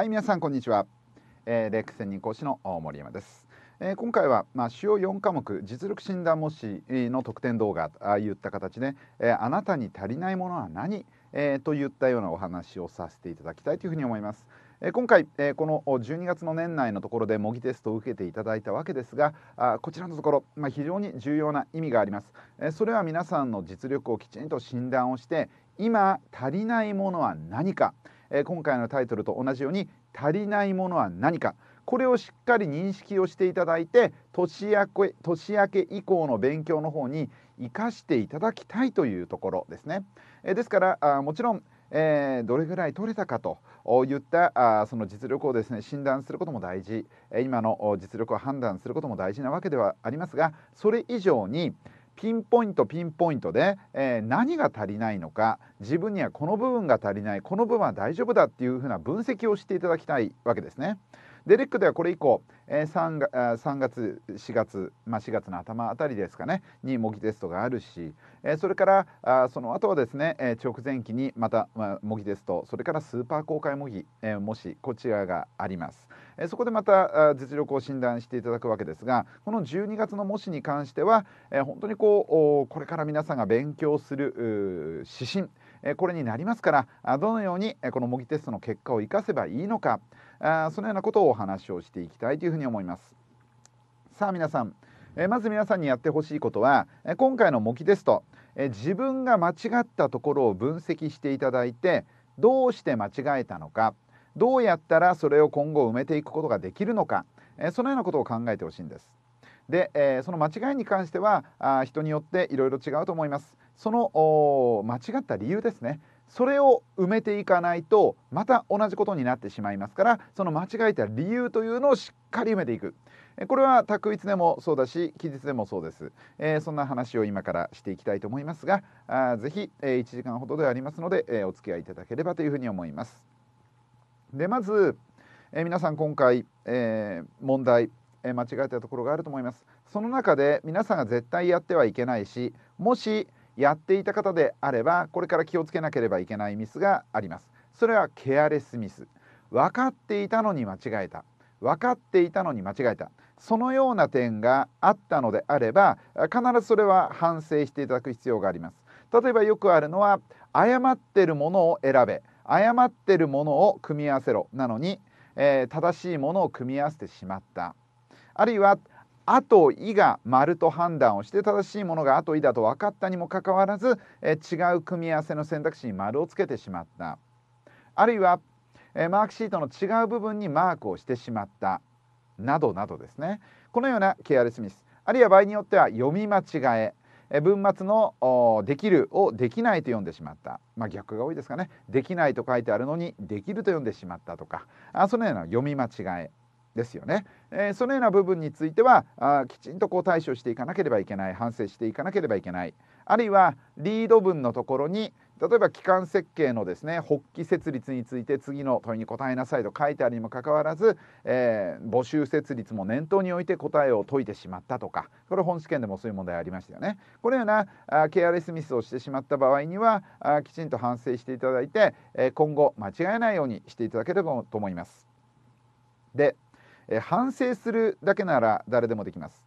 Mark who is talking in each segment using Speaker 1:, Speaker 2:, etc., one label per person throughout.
Speaker 1: はい皆さんこんにちは、えー、レックス専任講師の大森山です、えー、今回は、まあ、主要4科目実力診断模試の特典動画といった形で、えー、あなたに足りないものは何、えー、といったようなお話をさせていただきたいというふうに思います。今回この12月の年内のところで模擬テストを受けていただいたわけですがこちらのところ、ま非常に重要な意味がありますそれは皆さんの実力をきちんと診断をして今足りないものは何かえー、今回のタイトルと同じように足りないものは何かこれをしっかり認識をしていただいて年明け年明け以降の勉強の方に生かしていただきたいというところですね。えー、ですからあもちろんえー、どれぐらい取れたかといったあその実力をですね診断することも大事今の実力を判断することも大事なわけではありますがそれ以上にピンポイントピンポイントで、えー、何が足りないのか自分にはこの部分が足りないこの部分は大丈夫だっていうふうな分析をしていただきたいわけですね。デリックではこれ以降、えー、3, 3月4月、まあ、4月の頭あたりですかねに模擬テストがあるし、えー、それからあその後はですね、えー、直前期にまた、まあ、模擬テストそれからスーパー公開模擬、えー、模試こちらがあります。えー、そこでまた実力を診断していただくわけですがこの12月の模試に関しては、えー、本当にこうこれから皆さんが勉強する指針これになりますからどのようにこの模擬テストの結果を生かせばいいのかあそのようなことをお話をしていきたいというふうに思います。さあ皆さん、えまず皆さんにやってほしいことは、え今回の模擬テスト、え自分が間違ったところを分析していただいてどうして間違えたのかどうやったらそれを今後埋めていくことができるのか、えそのようなことを考えてほしいんです。で、えその間違いに関してはあ人によっていろ違うと思います。その間違った理由ですねそれを埋めていかないとまた同じことになってしまいますからその間違えた理由というのをしっかり埋めていくこれは択一でもそうだし期日でもそうです、えー、そんな話を今からしていきたいと思いますがあぜひ、えー、1時間ほどでありますので、えー、お付き合いいただければというふうに思いますでまず、え皆さん今回、え問題、え間違えたところがあると思いますその中で皆さんが絶対やってはいけないしもしやっていた方であればこれから気をつけなければいけないミスがありますそれはケアレスミス分かっていたのに間違えた分かっていたのに間違えたそのような点があったのであれば必ずそれは反省していただく必要があります例えばよくあるのは誤っているものを選べ誤っているものを組み合わせろなのに、えー、正しいものを組み合わせてしまったあるいはあと「い」が丸と判断をして正しいものが「あと「い」だと分かったにもかかわらず、え違う組み合わせの選択肢に丸をつけてしまったあるいは、えマークシートの違う部分にマークをしてしまったなどなどですねこのようなケアレスミスあるいは場合によっては読み間違え文末の「できる」を「できない」と読んでしまった、まあ、逆が多いですかね「できない」と書いてあるのに「できる」と読んでしまったとかあそのような読み間違えですよね。えー、そのような部分についてはあきちんとこう対処していかなければいけない反省していかなければいけないあるいはリード文のところに例えば機関設計のですね発起設立について次の問いに答えなさいと書いてあるにもかかわらず、えー、募集設立も念頭において答えを解いてしまったとかこれ本試験でもそういう問題ありましたよね。このようなあケアレスミスをしてしまった場合にはあきちんと反省していただいて、えー、今後間違えないようにしていただければと思います。で反省するだけなら誰でもできます。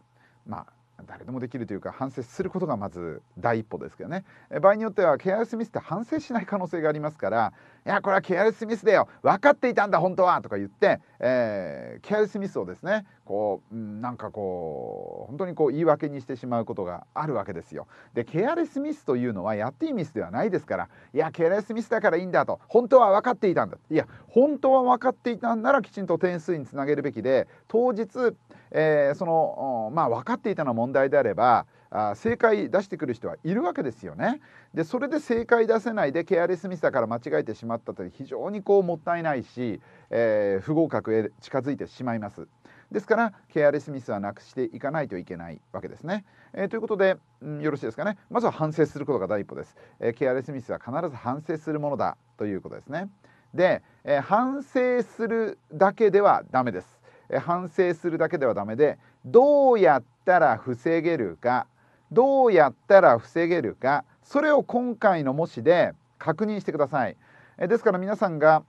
Speaker 1: まあ誰でもできるというか反省することがまず第一歩ですけどね場合によってはケアレスミスって反省しない可能性がありますからいやこれはケアレスミスだよ分かっていたんだ本当はとか言って、えー、ケアレスミスをですねこうなんかこう本当にこう言い訳にしてしまうことがあるわけですよでケアレスミスというのはやっていいミスではないですからいやケアレスミスだからいいんだと本当は分かっていたんだいや本当は分かっていたんならきちんと点数につなげるべきで当日えー、そのまあ分かっていたのは問題であればあ正解出してくる人はいるわけですよね。でそれで正解出せないでケアレスミスだから間違えてしまったという非常にこうもったいないし、えー、不合格へ近づいてしまいます。ですからケアレスミスはなくしていかないといけないわけですね。えー、ということで、うん、よろしいですかねまずは反省することが第一歩です。えー、ケアレスミスは必ず反省するものだということですね。で、えー、反省するだけではダメです。反省するだけではダメでどうやったら防げるかどうやったら防げるかそれを今回の模試で確認してください。えですから皆さんが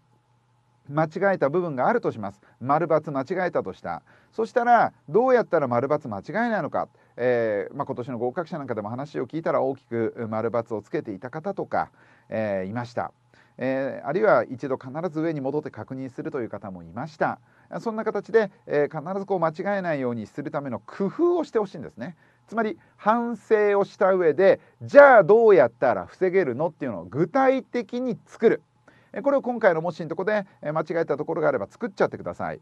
Speaker 1: 間違えた部分があるとします。丸×間違えたとした。そしたらどうやったら丸×間違えないのか。えー、まあ、今年の合格者なんかでも話を聞いたら大きく丸×をつけていた方とか、えー、いました、えー、あるいは一度必ず上に戻って確認するという方もいました。そんな形で、えー、必ずこう間違えないようにするための工夫をしてほしいんですね。つまり反省をした上でじゃあどうやったら防げるのっていうのを具体的に作るこれを今回の模試のとこで間違えたところがあれば作っちゃってください。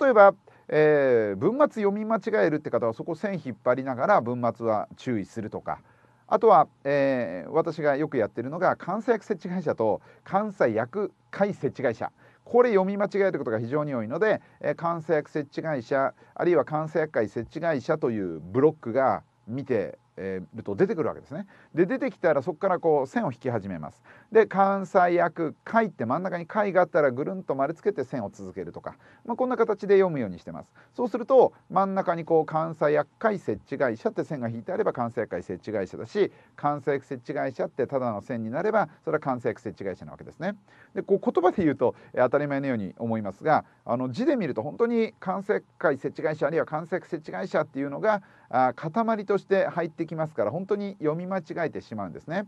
Speaker 1: 例えば、えー、文末読み間違えるって方はそこ線引っ張りながら文末は注意するとかあとは、えー、私がよくやってるのが関西役設置会社と関西役会設置会社これ読み間違えることが非常に多いので、え監査役設置会社あるいは監査役会設置会社というブロックが見てると出てくるわけですね。で出てきたらそこからこう線を引き始めますで関西役貝って真ん中に貝があったらぐるんと丸つけて線を続けるとか、まあ、こんな形で読むようにしてますそうすると真ん中にこう関西厄介設置会社って線が引いてあれば関西厄介設置会社だし関西役設置会社ってただの線になればそれは関西役設置会社なわけですねでこう言葉で言うと、当たり前のように思いますがあの字で見ると本当に関西会設置会社あるいは関西設置会社っていうのがあ塊として入ってきますから本当に読み間違いえてしまうんですね。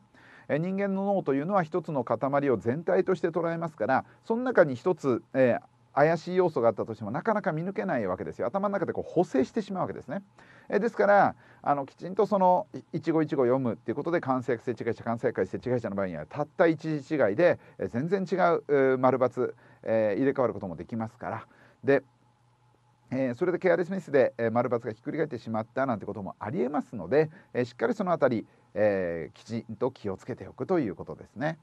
Speaker 1: え人間の脳というのは一つの塊を全体として捉えますからその中に一つ、えー怪しい要素があったとしてもなかなか見抜けないわけですよ頭の中でこう補正してしまうわけですねえですからあのきちんとその一語一語読むっていうことで関西性違い者関西界性違い者の場合にはたった一字違いで全然違う丸抜、えー、入れ替わることもできますからでえー、それでケアレスミスで、えー、丸×がひっくり返ってしまったなんてこともありえますので、えー、しっかりその辺り、えー、きちんと気をつけておくということですね。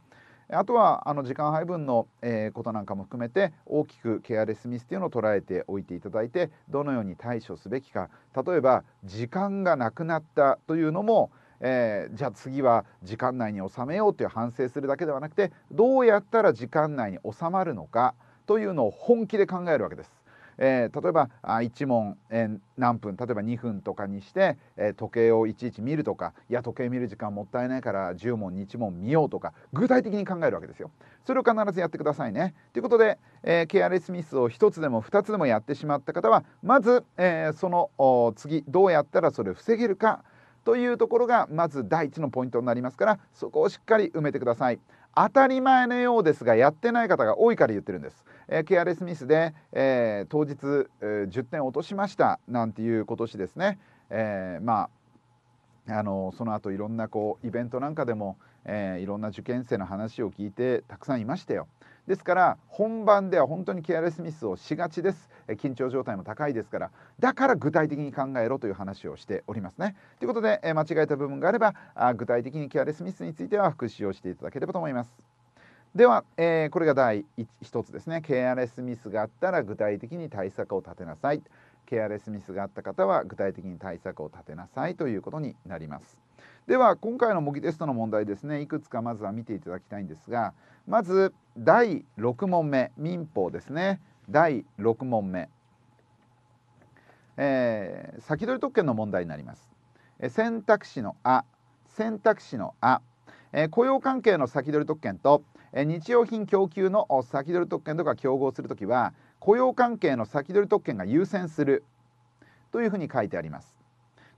Speaker 1: あとはあの時間配分の、えー、ことなんかも含めて大きくケアレスミスというのを捉えておいていただいてどのように対処すべきか例えば時間がなくなったというのも、えー、じゃあ次は時間内に収めようという反省するだけではなくてどうやったら時間内に収まるのかというのを本気で考えるわけです。えー、例えばあ1問、えー、何分例えば2分とかにして、えー、時計をいちいち見るとかいや時計見る時間もったいないから10問1問見ようとか具体的に考えるわけですよ。それを必ずやってくださいね。ということで、えー、ケアレスミスを1つでも2つでもやってしまった方はまず、えー、その次どうやったらそれを防げるかというところがまず第一のポイントになりますからそこをしっかり埋めてください当たり前のようですがやってない方が多いから言ってるんです、えー、ケアレスミスで、えー、当日、えー、10点落としましたなんていう今年ですね、えー、まああのその後いろんなこうイベントなんかでも、えー、いろんな受験生の話を聞いてたくさんいましたよ。ですから本番では本当にケアレスミスをしがちです緊張状態も高いですからだから具体的に考えろという話をしておりますね。ということで間違えた部分があれば具体的にケアレスミスについては復習をしていただければと思います。では、えー、これが第1つですねケアレスミスがあったら具体的に対策を立てなさいケアレスミスがあった方は具体的に対策を立てなさいということになります。では今回の模擬テストの問題ですねいくつかまずは見ていただきたいんですがまず第6問目民法ですね第6問目、えー、先取り特権の問題になります、えー、選択肢の「あ」選択肢の「あ」えー、雇用関係の先取り特権と、えー、日用品供給の先取り特権とか競合するときは雇用関係の先取り特権が優先するというふうに書いてあります。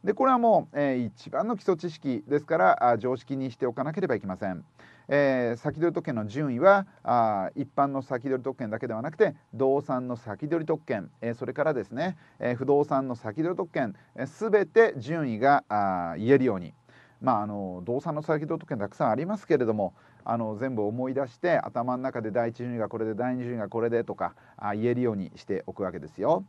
Speaker 1: でこれはもう、えー、一番の基礎知識ですから常識にしておかなければいけません。えー、先取り特権の順位はあ一般の先取り特権だけではなくて動産の先取り特権、えー、それからですね、えー、不動産の先取り特権すべ、えー、て順位があ言えるように、まあ、あの動産の先取り特権たくさんありますけれどもあの全部思い出して頭の中で第一順位がこれで第2順位がこれでとかあ言えるようにしておくわけですよ。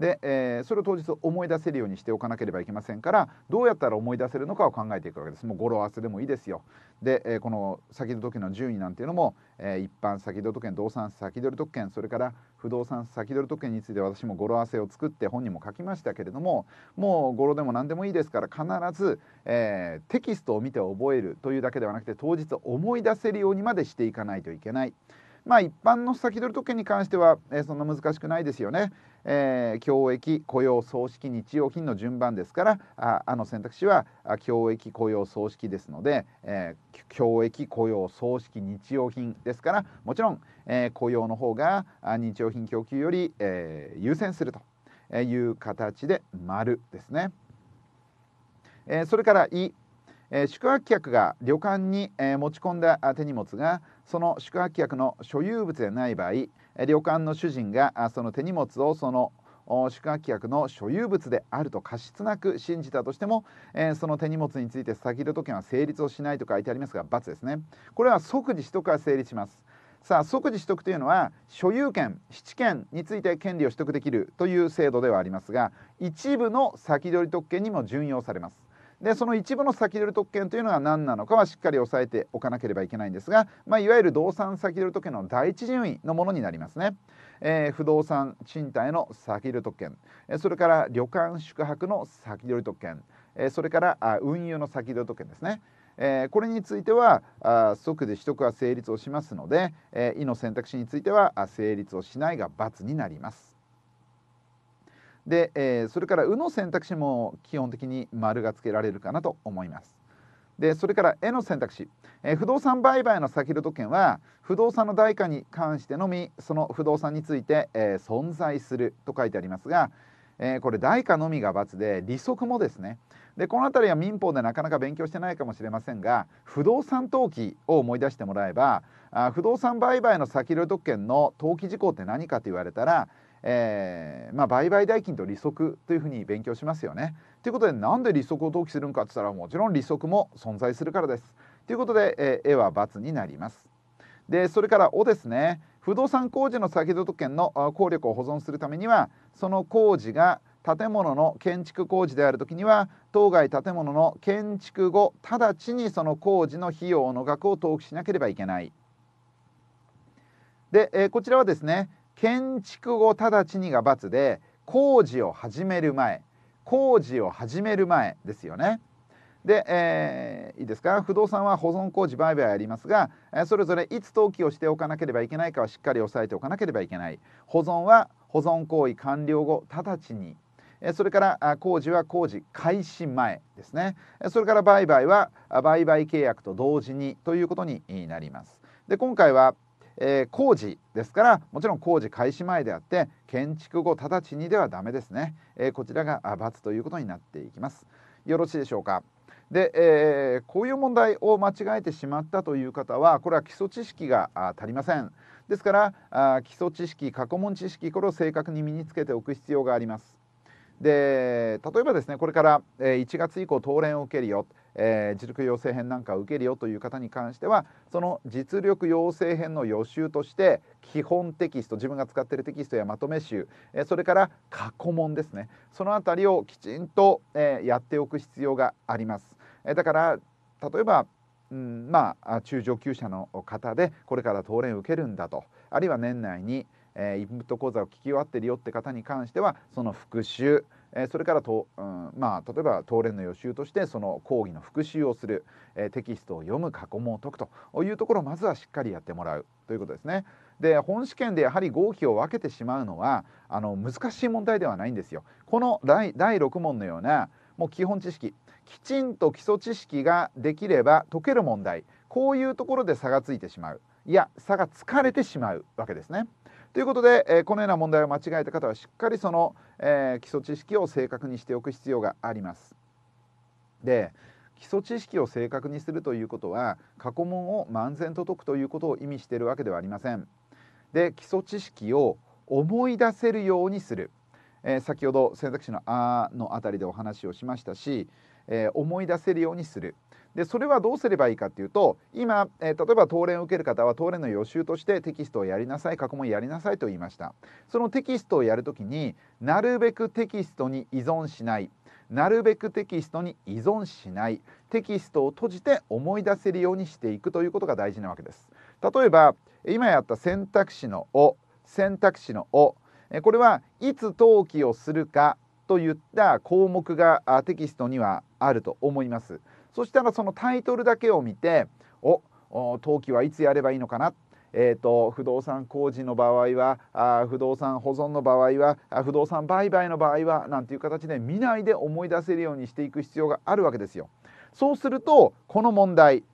Speaker 1: で、えー、それを当日思い出せるようにしておかなければいけませんからどうやったら思い出せるのかを考えていくわけですもう語呂合わせでもいいですよで、えー、この先取特権の順位なんていうのも、えー、一般先取り特権動産先取り特権それから不動産先取り特権について私も語呂合わせを作って本にも書きましたけれどももう語呂でも何でもいいですから必ず、えテキストを見て覚えるというだけではなくて当日思い出せるようにまでしていかないといけない。まあ、一般の先取り特権に関しては、えー、そんな難しくないですよね。えー、教育雇用葬式日用品の順番ですからああの選択肢は教育雇用葬式ですので、えー、教育雇用葬式日用品ですからもちろん、えー、雇用の方が日用品供給より、えー、優先するという形で丸ですね。えー、それから「い」えー、宿泊客が旅館に、えー、持ち込んだ手荷物がその宿泊客の所有物でない場合旅館の主人がその手荷物をその宿泊客の所有物であると過失なく信じたとしても、えー、その手荷物について先り特権は成立をしないと書いてありますが×ですねこれは即時取得が成立しますさあ即時取得というのは所有権質権について権利を取得できるという制度ではありますが一部の先取り特権にも準用されますでその一部の先取り特権というのは何なのかはしっかり押さえておかなければいけないんですが、まあ、いわゆる動産先取り特権の第一順位のものになりますね。えー、不動産賃貸の先取り特権、えそれから旅館宿泊の先取り特権、えそれからあ運輸の先取り特権ですね。えー、これについてはあ即で取得は成立をしますので、えー、意の選択肢については成立をしないが×になります。で、えー、それから「う」の選択肢も基本的に丸がつけられるかなと思います。でそれから「え」の選択肢、えー、不動産売買の先ほど権は不動産の代価に関してのみその不動産について、えー、存在すると書いてありますが、えー、これ代価のみが×で利息もですねでこの辺りは民法でなかなか勉強してないかもしれませんが不動産登記を思い出してもらえばあ不動産売買の先取得権の登記事項って何かと言われたらえー、まあ、売買代金と利息というふうに勉強しますよね。ということでなんで利息を登記するのかって言ったらもちろん利息も存在するからです。ということで、えー、A は×になります。でそれから「お」ですね不動産工事の先取得権の効力を保存するためにはその工事が建物の建築工事である時には当該建物の建築後直ちにその工事の費用の額を登記しなければいけない。で、えー、こちらはですね建築後直ちにが罰で工事を始める前工事を始める前ですよね。で、えー、いいですか不動産は保存工事売買ありますが、えそれぞれいつ登記をしておかなければいけないかはしっかり押さえておかなければいけない保存は保存行為完了後直ちに、えそれから工事は工事開始前ですねそれから売買は売買契約と同時にということになりますで今回はえー、工事ですからもちろん工事開始前であって建築後直ちにではダメですね、えー、こちらが罰ということになっていきますよろしいでしょうかで、えー、こういう問題を間違えてしまったという方はこれは基礎知識が足りませんですからあ基礎知識過去問知識これを正確に身につけておく必要がありますで例えばですねこれから1月以降当連を受けるよえー、実力養成編なんかを受けるよという方に関してはその実力養成編の予習として基本テキスト自分が使っているテキストやまとめ集、えー、それから過去問ですねその辺りをきちんと、えー、やっておく必要があります。えだから例えばうん、まあ中上級者の方でこれから当連受けるんだとあるいは年内に、えー、インプット講座を聞き終わってるよって方に関してはその復習、えそれからと、うん、まあ例えば当連の予習としてその講義の復習をする、えテキストを読む過去問を解くというところをまずはしっかりやってもらうということですね。で本試験でやはり合否を分けてしまうのはあの難しい問題ではないんですよ。この第第6問のようなもう基本知識きちんと基礎知識ができれば解ける問題こういうところで差がついてしまういや差がつかれてしまうわけですね。ということで、えー、このような問題を間違えた方はしっかりその、えー、基礎知識を正確にしておく必要があります。で基礎知識を正確にするということは過去問を漫然と解くということを意味しているわけではありません。で基礎知識を思い出せるようにする、えー、先ほど選択肢の「あ」のあたりでお話をしましたし、えー、思い出せるようにするでそれはどうすればいいかっていうと今、えー、例えば当連を受ける方は当連の予習としてテキストをやりなさい過去問やりなさいと言いましたそのテキストをやるときになるべくテキストに依存しないなるべくテキストに依存しないテキストを閉じて思い出せるようにしていくということが大事なわけです例えば今やった選択肢の「を」選択肢の「を」これはいつ登記をするかといった項目がテキストにはあると思います。そしたらそのタイトルだけを見てお登記はいつやればいいのかなえーと、不動産工事の場合はあ不動産保存の場合はあ不動産売買の場合はなんていう形で見ないで思い出せるようにしていく必要があるわけですよ。そうするとこの問題、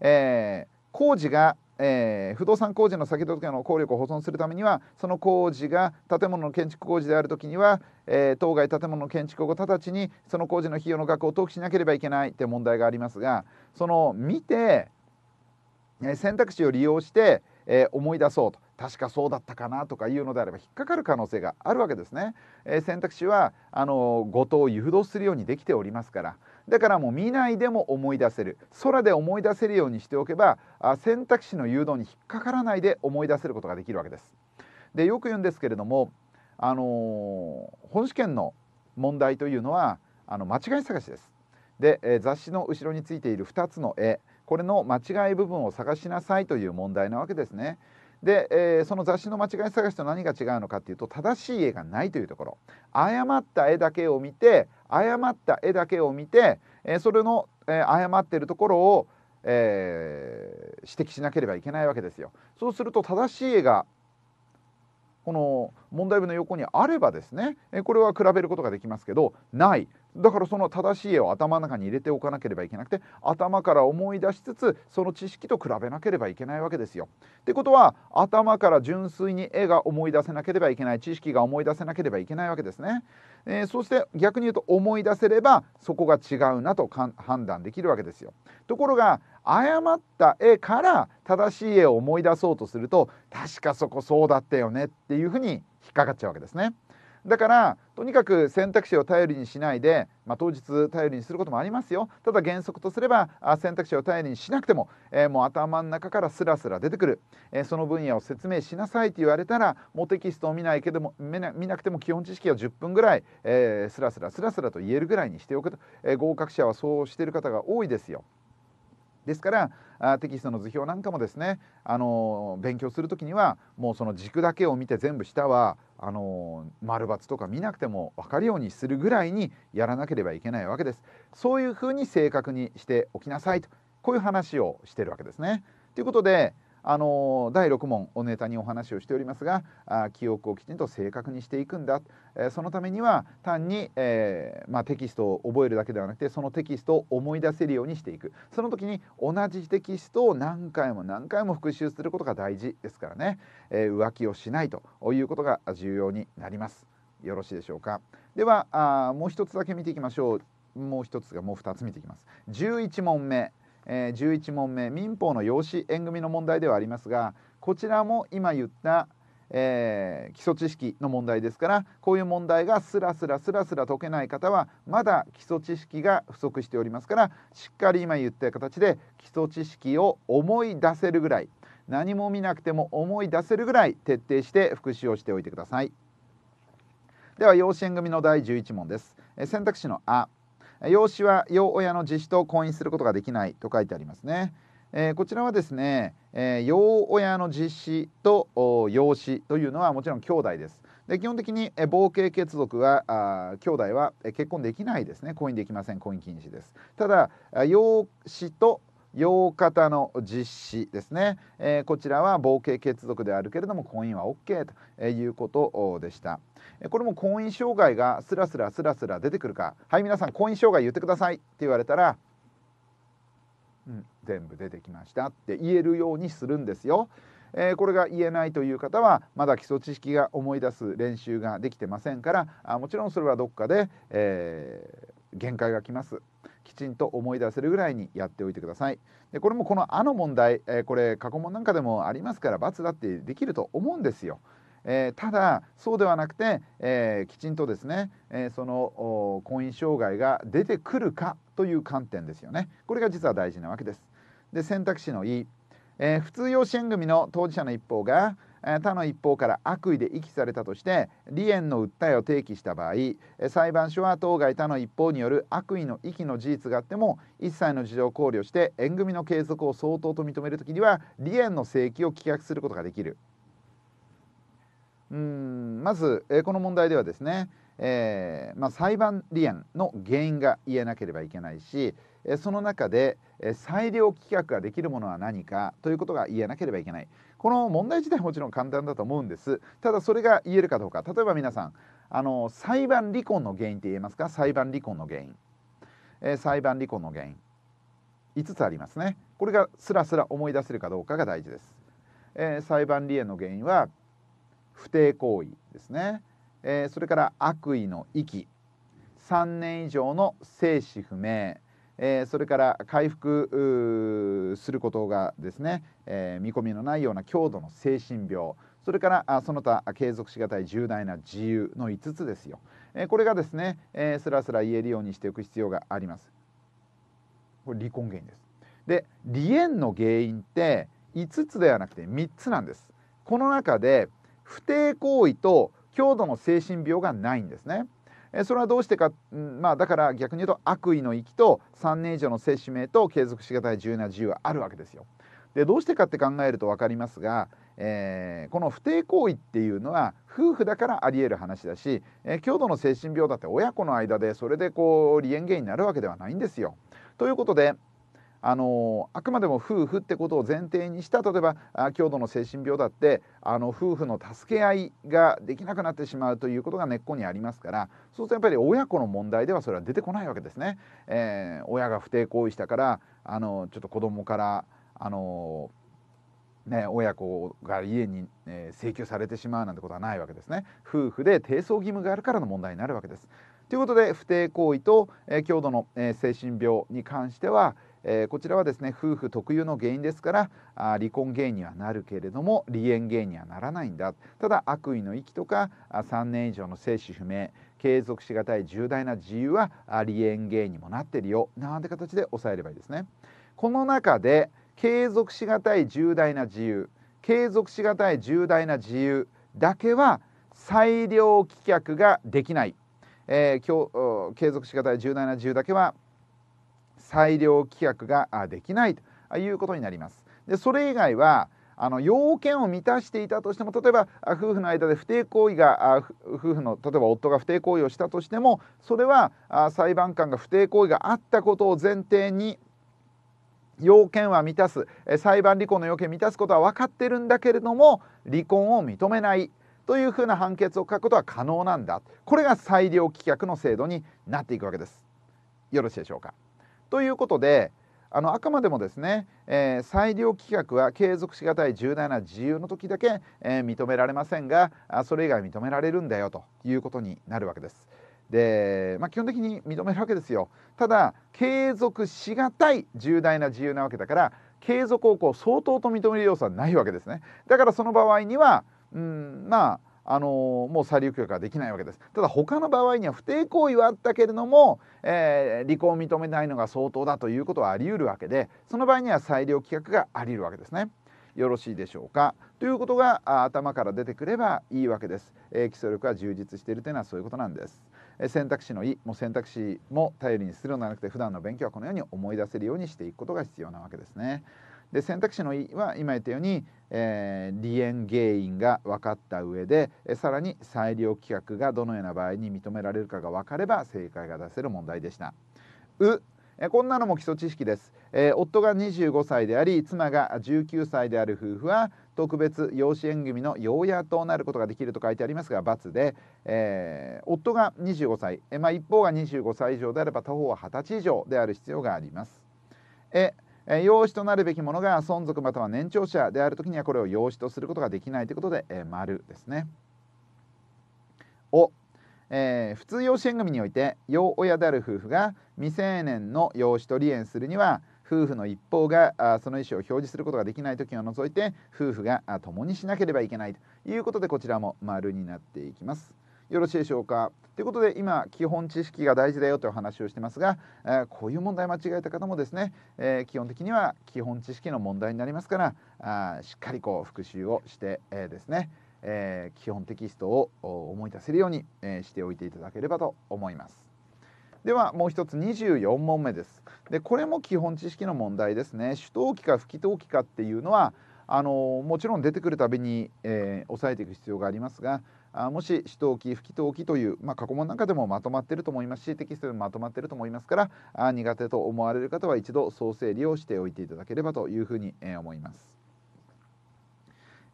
Speaker 1: えー、工事がえー、不動産工事の先取りの効力を保存するためにはその工事が建物の建築工事である時には、えー、当該建物の建築を直ちにその工事の費用の額を登記しなければいけないって問題がありますがその見て、え選択肢を利用して、えー、思い出そうと確かそうだったかなとかいうのであれば引っかかる可能性があるわけですね。え選択肢はあの後藤を誘導するようにできておりますから。だからもう見ないでも思い出せる空で思い出せるようにしておけば選択肢の誘導に引っかからないで思い出せることができるわけです。でよく言うんですけれども、あのー、本試験の問題というのはあの間違い探しです。で、えー、雑誌の後ろについている2つの絵これの間違い部分を探しなさいという問題なわけですね。で、えー、その雑誌の間違い探しと何が違うのかっていうと正しい絵がないというところ誤った絵だけを見て誤った絵だけを見て、えー、それの、えー、誤ってるところを、えー、指摘しなければいけないわけですよ。そうすると正しい絵がこの問題文の横にあればですねこれは比べることができますけどないだからその正しい絵を頭の中に入れておかなければいけなくて頭から思い出しつつその知識と比べなければいけないわけですよ。ってことは頭から純粋に絵が思い出せなければいけない知識が思い出せなければいけないわけですね。えー、そして逆に言うと思い出せればそこが違うなと判断できるわけですよ。ところが誤った絵から正しい絵を思い出そうとすると確かそこそうだったよねっていうふうに引っかかっちゃうわけですね。だからとにかく選択肢を頼りにしないで、まあ、当日頼りにすることもありますよただ原則とすれば選択肢を頼りにしなくても,、えー、もう頭の中からスラスラ出てくる、えー、その分野を説明しなさいと言われたらもうテキストを見ないけども見な見なくても基本知識は10分ぐらい、えー、スラスラスラスラと言えるぐらいにしておくと、えー、合格者はそうしている方が多いですよ。ですからあテキストの図表なんかもですね、あの勉強する時にはもうその軸だけを見て全部下はあの丸抜とか見なくても分かるようにするぐらいにやらなければいけないわけです。そういうふうに正確にしておきなさいとこういう話をしてるわけですね。ということであの第6問をネタにお話をしておりますがあ記憶をきちんと正確にしていくんだ、えー、そのためには単に、えー、まあ、テキストを覚えるだけではなくてそのテキストを思い出せるようにしていくその時に同じテキストを何回も何回も復習することが大事ですからね、えー、浮気をしないということが重要になります。よろしいでしょうかではあもう一つだけ見ていきましょうもう一つがもう二つ見ていきます11問目え11問目民法の養子縁組の問題ではありますがこちらも今言った、えー、基礎知識の問題ですからこういう問題がスラスラスラスラ解けない方はまだ基礎知識が不足しておりますからしっかり今言った形で基礎知識を思い出せるぐらい何も見なくても思い出せるぐらい徹底して復習をしておいてください。では養子縁組の第11問です。え選択肢の「あ」養子は養親の自死と婚姻することができないと書いてありますね。えー、こちらはですね、えー、養親の実子と養子というのはもちろん兄弟です。で基本的に冒険血族はあ兄弟は結婚できないですね婚姻できません婚姻禁止ですただ養子と洋方の実施ですね、えー、こちらは傍系血族であるけれども婚姻は OK ということでしたこれも婚姻障害がスラスラスラスラ出てくるかはい皆さん婚姻障害言ってくださいって言われたら、うん、全部出てきましたって言えるようにするんですよえー、これが言えないという方はまだ基礎知識が思い出す練習ができてませんからあもちろんそれはどっかで、えー、限界がきますきちんと思い出せるぐらいにやっておいてください。でこれもこの「あ」の問題、えー、これ過去問なんかでもありますから×だってできると思うんですよ。えー、ただそうではなくて、えー、きちんとですね、えその婚姻障害が出てくるかという観点ですよねこれが実は大事なわけです。で選択肢のい、E、え普通養子縁組の当事者の一方が「他の一方から悪意で遺棄されたとして離縁の訴えを提起した場合裁判所は当該他の一方による悪意の遺棄の事実があっても一切の事情を考慮して縁組の継続を相当と認める時には離縁の請求を棄却することができる。うんまずこの問題ではですね、えー、まあ、裁判離縁の原因が言えなければいけないしその中で裁量棄却ができるものは何かということが言えなければいけない。この問題自体もちろん簡単だと思うんですただそれが言えるかどうか例えば皆さんあの裁判離婚の原因って言えますか裁判離婚の原因、えー、裁判離婚の原因5つありますねこれがすらすら思い出せるかどうかが大事です、えー、裁判離縁の原因は不定行為ですね、えー、それから悪意の遺棄3年以上の生死不明えー、それから回復することがですね、えー、見込みのないような強度の精神病それからその他継続しがたい重大な自由の5つですよ、えー、これがですね、えー、すらすら言えるようにしておく必要がありますこれ離婚原因ですで離縁の原因って5つではなくて3つなんですこの中で不貞行為と強度の精神病がないんですねえそれはどうしてか、まあ、だから逆に言うと悪意の域と3年以上の精神名と継続し難い重要な自由はあるわけですよ。でどうしてかって考えると分かりますが、えー、この不貞行為っていうのは夫婦だからありえる話だし、えー、強度の精神病だって親子の間でそれでこう離縁原因になるわけではないんですよ。ということであのあくまでも夫婦ってことを前提にした例えば強度の精神病だってあの夫婦の助け合いができなくなってしまうということが根っこにありますからそうするとやっぱり親子の問題ではそれは出てこないわけですね。えー、親が不貞行為したからあのちょっと子供からあのね、親子が家に、えー、請求されてしまうなんてことはないわけですね。夫婦で提訴義務があるからの問題になるわけです。ということで不貞行為と、えー、強度の、えー、精神病に関しては、えー、こちらはですね夫婦特有の原因ですからあ離婚原因にはなるけれども離縁原因にはならないんだただ悪意の域とか3年以上の生死不明継続しがたい重大な自由は離縁原因にもなってるよなんて形で抑えればいいですね。この中で継続しがたい重大な自由継続しがたい重大な自由だけは裁量棄却ができない、えー、継続しがたい重大な自由だけは裁量規約ができないということになります。でそれ以外はあの要件を満たしていたとしても例えば夫婦の間で不貞行為が夫婦の例えば夫が不貞行為をしたとしてもそれは裁判官が不貞行為があったことを前提に要件は満たす裁判離婚の要件を満たすことは分かってるんだけれども離婚を認めないというふうな判決を書くことは可能なんだこれが裁量棄却の制度になっていくわけです。よろしいでしょうか。ということであのあくまでもですね、えー、裁量規格は継続しがたい重大な自由の時だけ、えー、認められませんがそれ以外認められるんだよということになるわけです。で、まあ、基本的に認めるわけですよ。ただ継続しがたい重大な自由なわけだから継続をこう相当と認める要素はないわけですね。だからその場合には、うん、まああのもう再利用ができないわけですただ他の場合には不貞行為はあったけれども、えー、離婚を認めないのが相当だということはあり得るわけでその場合には裁量規約があり得るわけですね。よろしいでしょうかということが頭から出てくればいいわけです、えー、基礎力が充実しているというのはそういうことなんです、え選択肢の「い」も選択肢も頼りにするのではなくて普段の勉強はこのように思い出せるようにしていくことが必要なわけですね。で選択肢の「い」は今言ったように、えー、離縁原因が分かった上でさらに裁量規格がどのような場合に認められるかが分かれば正解が出せる問題でした。うこんなのも基礎知識です、えー、夫が25歳であり妻が19歳である夫婦は特別養子縁組の養親となることができると書いてありますが×で、えー、夫が25歳、えー、まあ、一方が25歳以上であれば他方は二十歳以上である必要があります。ええ養子となるべきものが存続または年長者である時にはこれを養子とすることができないということで、えー、丸ですね。お、えー、普通養子縁組において養親である夫婦が未成年の養子と離縁するには夫婦の一方があその意思を表示することができない時を除いて夫婦が共にしなければいけないということでこちらも丸になっていきます。よろしいでしょうかということで今基本知識が大事だよという話をしてますが、えー、こういう問題間違えた方もですね、えー、基本的には基本知識の問題になりますからあしっかりこう復習をして、えー、ですね、え基本テキストを思い出せるように、えしておいていただければと思います。ではもう一つ24問目です。でこれも基本知識の問題ですね。主等期か不起等期かっていうのはあのもちろん出てくるたびに、えー、押さえていく必要がありますがあもし主闘期不起闘期という、まあ、過去問なんかでもまとまってると思いますしテキストでもまとまってると思いますからあ苦手と思われる方は一度総整理をしておいていただければというふうに、えー、思います、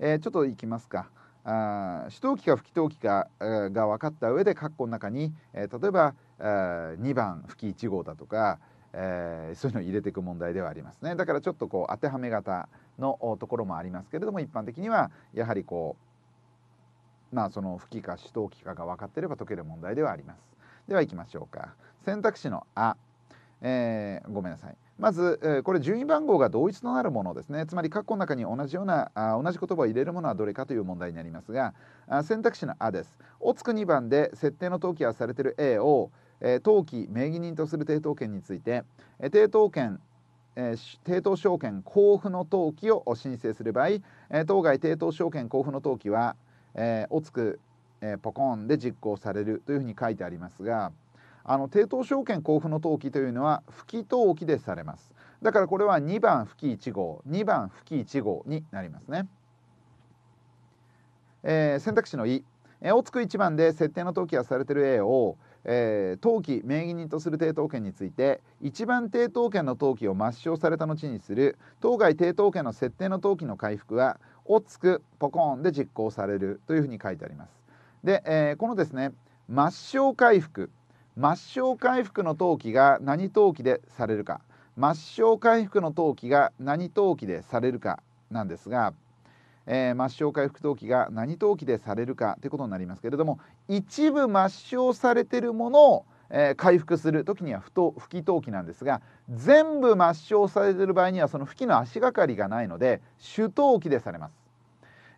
Speaker 1: えー、ちょっといきますかあ主導期か不起動期かが分かった上で括弧の中に、えー、例えば2番不起1号だとか、えー、そういうのを入れていく問題ではありますねだからちょっとこう当てはめ型のところもありますけれども一般的にはやはりこうまあその不帰か死闘期かが分かっていれば解ける問題ではあります。では行きましょうか。選択肢のあ、えー、ごめんなさい。まず、えー、これ順位番号が同一となるものですね。つまり括弧の中に同じようなあ同じ言葉を入れるものはどれかという問題になりますが、あ選択肢のあです。おつく2番で設定の登記はされている A を、えー、登記名義人とする抵当権について、えー、抵当権えー、抵当証券交付の登記を申請する場合、えー、当該抵当証券交付の登記は、えー、をつく、えー、ポコンで実行されるというふうに書いてありますがあの抵当証券交付の登記というのは付き登記でされますだからこれは2番付き1号2番付き1号になりますね、えー、選択肢の「い」えー、をつく1番で設定の登記がされてる A をえー、登記名義人とする抵当権について1番抵当権の登記を抹消された後にする当該抵当権の設定の登記の回復はをつくポコーンで実行されるというふうに書いてあります。で、えー、このですね末梢回復末梢回復の投機が何投機でされるか末梢回復の投機が何投機でされるかなんですが、えー、末梢回復投機が何投機でされるかということになりますけれども一部末梢されてるものをえー、回復する時には不と不気陶器なんですが全部抹消されている場合にはその吹きの足がかりがないので主投機でされます、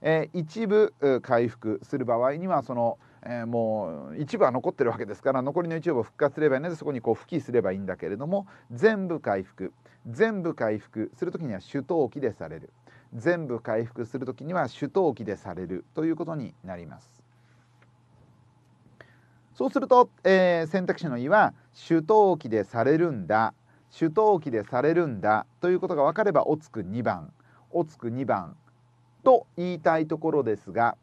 Speaker 1: えー、一部回復する場合にはその、えー、もう一部は残ってるわけですから残りの一部を復活すればいいのでそこにこう吹きすればいいんだけれども全部回復全部回復する時には主陶器でされる全部回復する時には主陶器でされるということになります。そうすると、えー、選択肢の「い」は主登記でされるんだ主登記でされるんだということが分かれば「おつく2番」「おつく2番」と言いたいところですが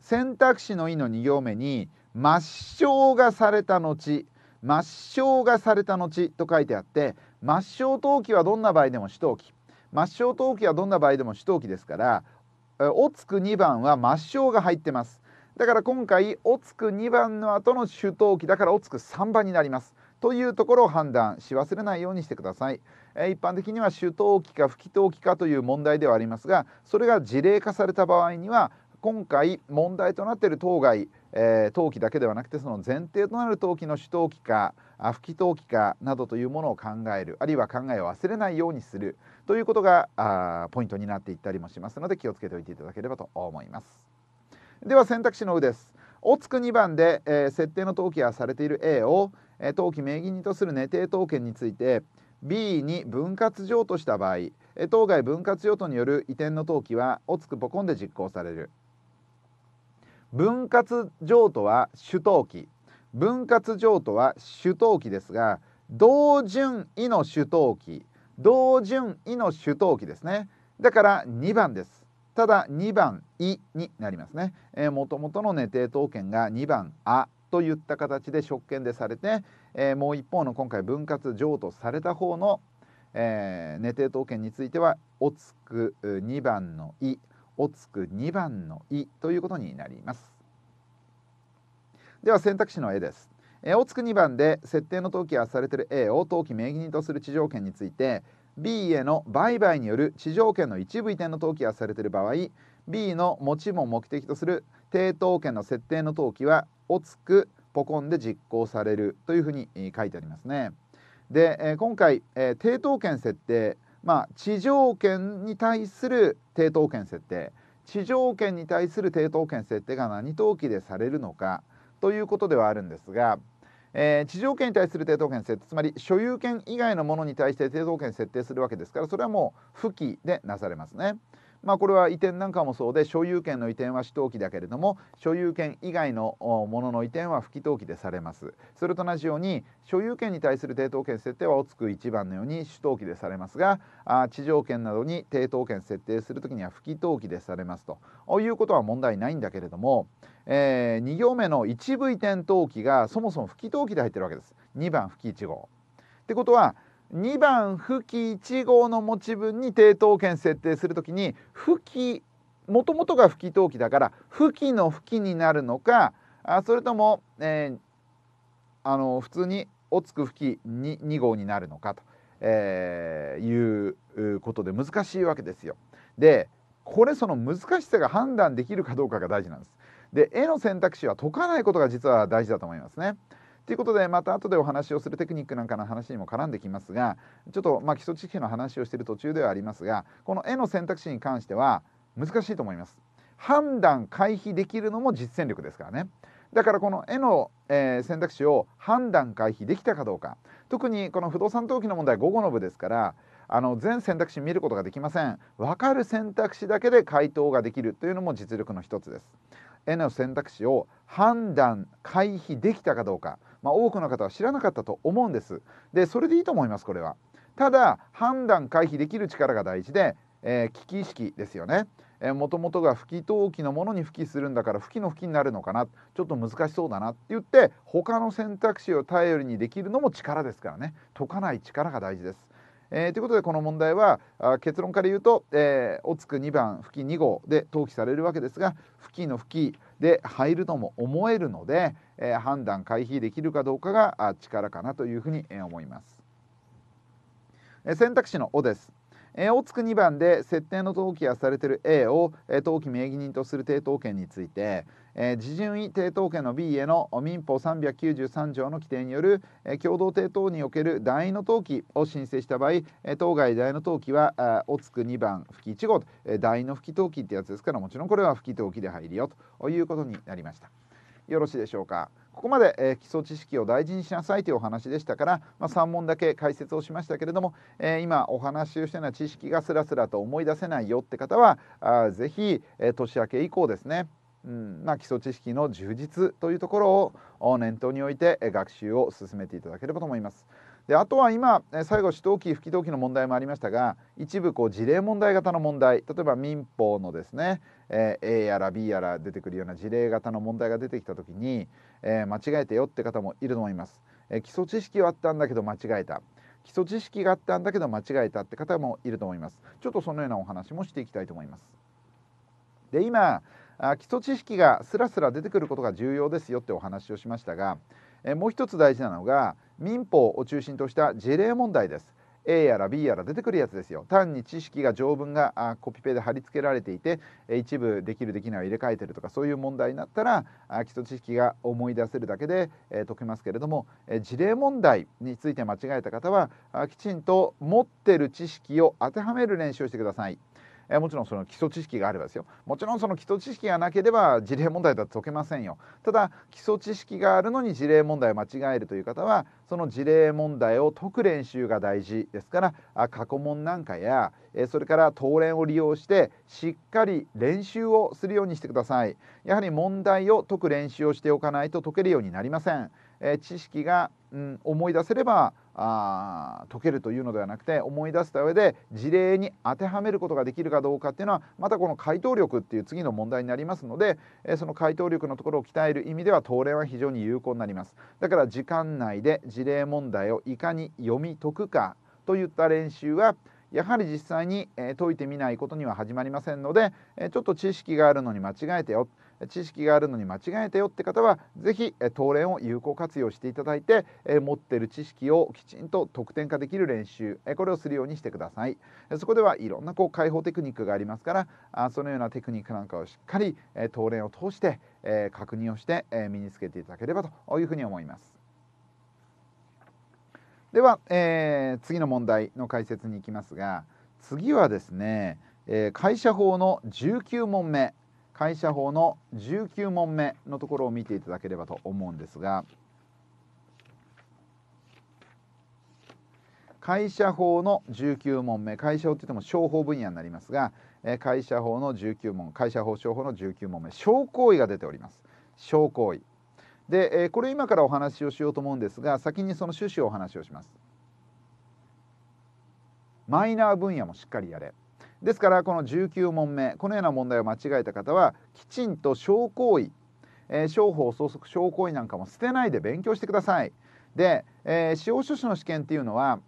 Speaker 1: 選択肢の「い」の2行目に「抹消がされた後」「抹消がされた後」と書いてあって抹消登記はどんな場合でも主登記抹消登記はどんな場合でも主登記ですから「おつく2番」は抹消が入ってます。だから今回おつく2番の後の主頭記だからおつく3番になりますというところを判断し忘れないようにしてください、えー、一般的には主頭記か不起頭記かという問題ではありますがそれが事例化された場合には今回問題となっている当該、えー、登記だけではなくてその前提となる登記の主登記か不記登記かなどというものを考えるあるいは考えを忘れないようにするということがあポイントになっていったりもしますので気をつけておいていただければと思います。では選択肢の「う」です。おつく2番で、えー、設定の登記がされている A を、えー、登記名義人とする寝定当権について B に分割譲渡した場合、えー、当該分割譲渡による移転の登記はおつくポコンで実行される分割譲渡は主登記分割譲渡は主登記ですが同順位の主登記同順位の主登記ですねだから2番ですただ2番「い」になりますね。えもともとの、ね、抵当権が2番「あ」といった形で職権でされて、えー、もう一方の今回分割譲渡された方の、えー、寝定当権については「おつく2番の「い」「おつく2番の「い」ということになります。では選択肢のえ」です。えー、おつく2番で設定の登記はされている A を登記名義人とする地上権について「B への売買による地上権の一部移転の登記がされている場合 B の持ちも目的とする抵当権の設定の登記はをつくポコンで実行されるというふうに書いてありますね。で今回抵当権設定、まあ、地上権に対する抵当権設定地上権に対する抵当権設定が何登記でされるのかということではあるんですがえー、地上権に対する抵当権設定つまり所有権以外のものに対して抵当権設定するわけですからそれはもう不記でなされますね。まあ、これは移転なんかもそうで所有権の移転は私登記だけれども所有権以外のものの移転は不記登記でされますそれと同じように所有権に対する抵当権設定はおつく1番のように主登記でされますがあ地上権などに抵当権設定する時には不記登記でされますということは問題ないんだけれども、えー、2行目の一部移転登記がそもそも不記登記で入ってるわけです2番不記1号。ってことは2番「吹記1号」の持ち分に抵当権設定するときに「吹記」もともとが吹記登記だから「吹記」の「吹記」になるのかあそれとも、えー、あの普通に「おつく吹き 2, 2号」になるのかと、えー、いうことで難しいわけですよ。でこれその難しさが判断できるかどうかが大事なんです。で絵の選択肢は解かないことが実は大事だと思いますね。ということでまた後でお話をするテクニックなんかの話にも絡んできますがちょっとま基礎知識の話をしている途中ではありますがこの絵の選択肢に関しては難しいと思います。判断回避できるのも実践力ですからね。だからこの絵の、えー、選択肢を判断回避できたかどうか特にこの不動産登記の問題は午後の部ですからあの全選択肢見ることができません分かる選択肢だけで回答ができるというのも実力の一つですへの選択肢を判断回避できたかどうか、まあ、多くの方は知らなかったと思うんですでそれでいいと思いますこれはただ判断回避できる力が大事で、えー、危機意識ですよねもともとが吹き陶器のものに吹きするんだから吹きの吹きになるのかなちょっと難しそうだなって言って他の選択肢を頼りにできるのも力ですからね解かない力が大事ですえー、ということでこの問題は結論から言うと、えー、おつく2番付近2号で登記されるわけですが付近の付近で入るとも思えるので、えー、判断回避できるかどうかが力かなというふうに思います。選択肢の「お」です。えー、大津区2番で設定の登記がされている A を、えー、登記名義人とする抵当権について、えー、自順位抵当権の B への民法393条の規定による、えー、共同抵当における団員の登記を申請した場合、えー、当該団員の登記は大津区2番付記1号、えー、団員の付記登記ってやつですからもちろんこれは付記登記で入るよということになりました。よろしいでしょうか。ここまで、えー、基礎知識を大事にしなさいというお話でしたから、まあ、3問だけ解説をしましたけれども、えー、今お話をしたような知識がスラスラと思い出せないよって方はあぜひ、えー、年明け以降ですね、うんまあ、基礎知識の充実というところを念頭に置いて、え学習を進めていただければと思います。であとは今、え最後、主導期不起動期の問題もありましたが一部こう事例問題型の問題例えば民法のですね、え A やら B やら出てくるような事例型の問題が出てきた時に、え間違えてよって方もいると思います、え基礎知識はあったんだけど間違えた基礎知識があったんだけど間違えたって方もいると思いますちょっとそのようなお話もしていきたいと思いますで今あ基礎知識がスラスラ出てくることが重要ですよってお話をしましたがえもう一つ大事なのが民法を中心とした事例問題です A やら B やら出てくるやつですよ単に知識が条文がコピペで貼り付けられていて一部できるできないを入れ替えてるとかそういう問題になったら基礎知識が思い出せるだけで解けますけれども事例問題について間違えた方はきちんと持ってる知識を当てはめる練習をしてください。えもちろんその基礎知識があればですよもちろんその基礎知識がなければ事例問題だと解けませんよただ基礎知識があるのに事例問題を間違えるという方はその事例問題を解く練習が大事ですからあ過去問なんかやえそれから答練を利用してしっかり練習をするようにしてくださいやはり問題を解く練習をしておかないと解けるようになりませんえ知識が、うん、思い出せればあ解けるというのではなくて思い出した上で事例に当てはめることができるかどうかっていうのはまたこの回答力っていう次の問題になりますので、えその回答力のところを鍛える意味では東レは非常に有効になりますだから時間内で事例問題をいかに読み解くかといった練習はやはり実際に、え解いてみないことには始まりませんので、えちょっと知識があるのに間違えてよ知識があるのに間違えたよって方は是非東連を有効活用していただいて持ってる知識をきちんと得点化できる練習これをするようにしてくださいそこではいろんなこう解放テクニックがありますからそのようなテクニックなんかをしっかり東連を通して確認をして身につけていただければというふうに思いますでは、えー、次の問題の解説に行きますが次はですね、えー、会社法の19問目会社法の19問目のところを見ていただければと思うんですが会社法の19問目会社法といっても商法分野になりますが会社法の19問会社法商法の19問目商行為が出ております商行為でこれ今からお話をしようと思うんですが先にその趣旨をお話をしますマイナー分野もしっかりやれですからこの19問目このような問題を間違えた方はきちんと証行為、えー、商法相続証行為なんかも捨てないで勉強してください。で、えー、司法書士の試験っていうのは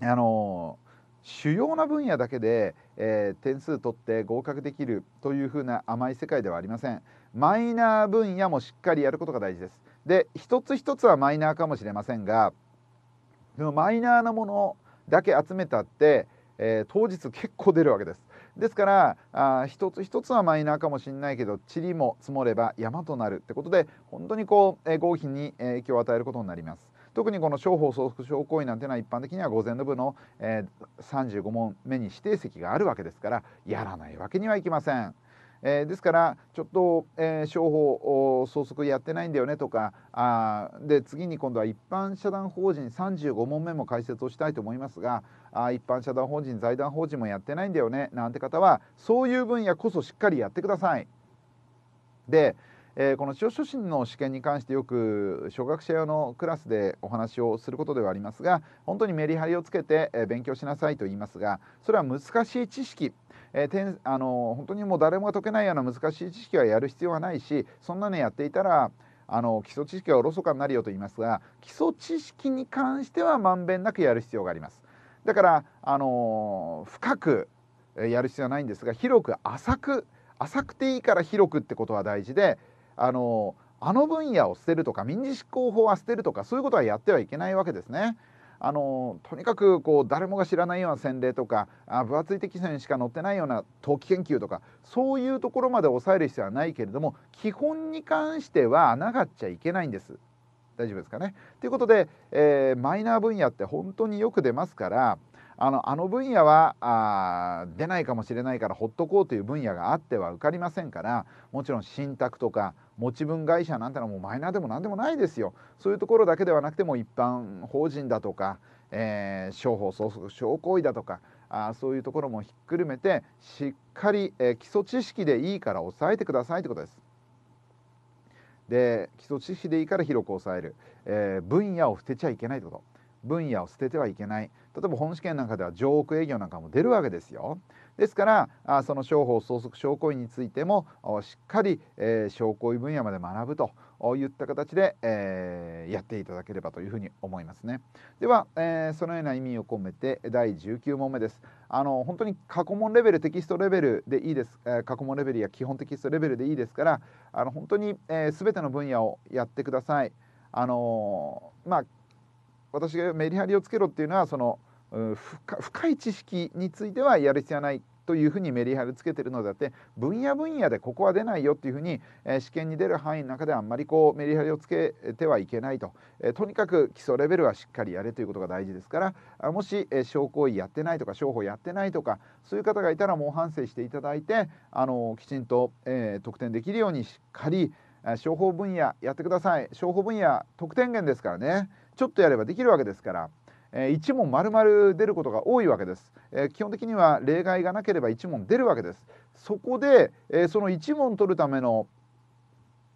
Speaker 1: あのー、主要な分野だけで、えー、点数取って合格できるというふうな甘い世界ではありません。マイナー分野もしっかりやることが大事です。で一つ一つはマイナーかもしれませんがでもマイナーなものだけ集めたってえー、当日結構出るわけです。ですからあ一つ一つはマイナーかもしれないけど塵も積もれば山となるってことで本当にこう、えー、合否に影響を与えることになります。特にこの商法総復症行為なんていうのは一般的には午前の部の、えー、35問目に指定席があるわけですからやらないわけにはいきません。えー、ですからちょっと、えー、商法相続やってないんだよねとかあで次に今度は一般社団法人35問目も解説をしたいと思いますがあ一般社団法人財団法人もやってないんだよねなんて方はそういう分野こそしっかりやってください。で、えー、この司法書士の試験に関してよく小学者用のクラスでお話をすることではありますが本当にメリハリをつけて、えー、勉強しなさいと言いますがそれは難しい知識えー、てんあの本当にもう誰もが解けないような難しい知識はやる必要はないしそんなのやっていたらあの基礎知識はおろそかになるよと言いますが基礎知識に関してはまんべんなくやる必要があります。だからあの深くやる必要はないんですが広く浅く浅くていいから広くってことは大事であのあの分野を捨てるとか民事執行法は捨てるとかそういうことはやってはいけないわけですね。あのとにかくこう誰もが知らないような洗礼とかあ分厚いテキストにしか載ってないような陶器研究とかそういうところまで抑える必要はないけれども基本に関しては穴がっちゃいけないんです。大丈夫ですかねということで、えー、マイナー分野って本当によく出ますからあのあの分野はあ出ないかもしれないからほっとこうという分野があっては受かりませんからもちろん信託とか持ち分会社なんてのはもうマイナーでも何でもないですよそういうところだけではなくても一般法人だとか、えー、商法相続商行為だとかあそういうところもひっくるめてしっかり、えー、基礎知識でいいから抑えてくださいということです。で基礎知識でいいから広く抑える、えー、分野を捨てちゃいけないってこと。分野を捨ててはいけない例えば本試験なんかでは上億営業なんかも出るわけですよですからあその商法相続証拠医についてもしっかり、えー、証拠医分野まで学ぶといった形で、えー、やっていただければというふうに思いますねでは、えー、そのような意味を込めて第19問目ですあの本当に過去問レベルテキストレベルでいいです、えー、過去問レベルや基本テキストレベルでいいですからあの本当に、えー、全ての分野をやってくださいあのまあ私がメリハリをつけろっていうのはその深い知識についてはやる必要はないというふうにメリハリつけてるのであって分野分野でここは出ないよっていうふうに、えー、試験に出る範囲の中であんまりこうメリハリをつけてはいけないと、えー、とにかく基礎レベルはしっかりやれということが大事ですからあもし、えー、証拠医やってないとか商法やってないとかそういう方がいたらもう反省していただいて、あのきちんと、えー、得点できるようにしっかり商法分野やってください商法分野得点源ですからねちょっとやればできるわけですから、えー、1問丸々出ることが多いわけです、えー、基本的には例外がなければ1問出るわけですそこで、えー、その1問取るための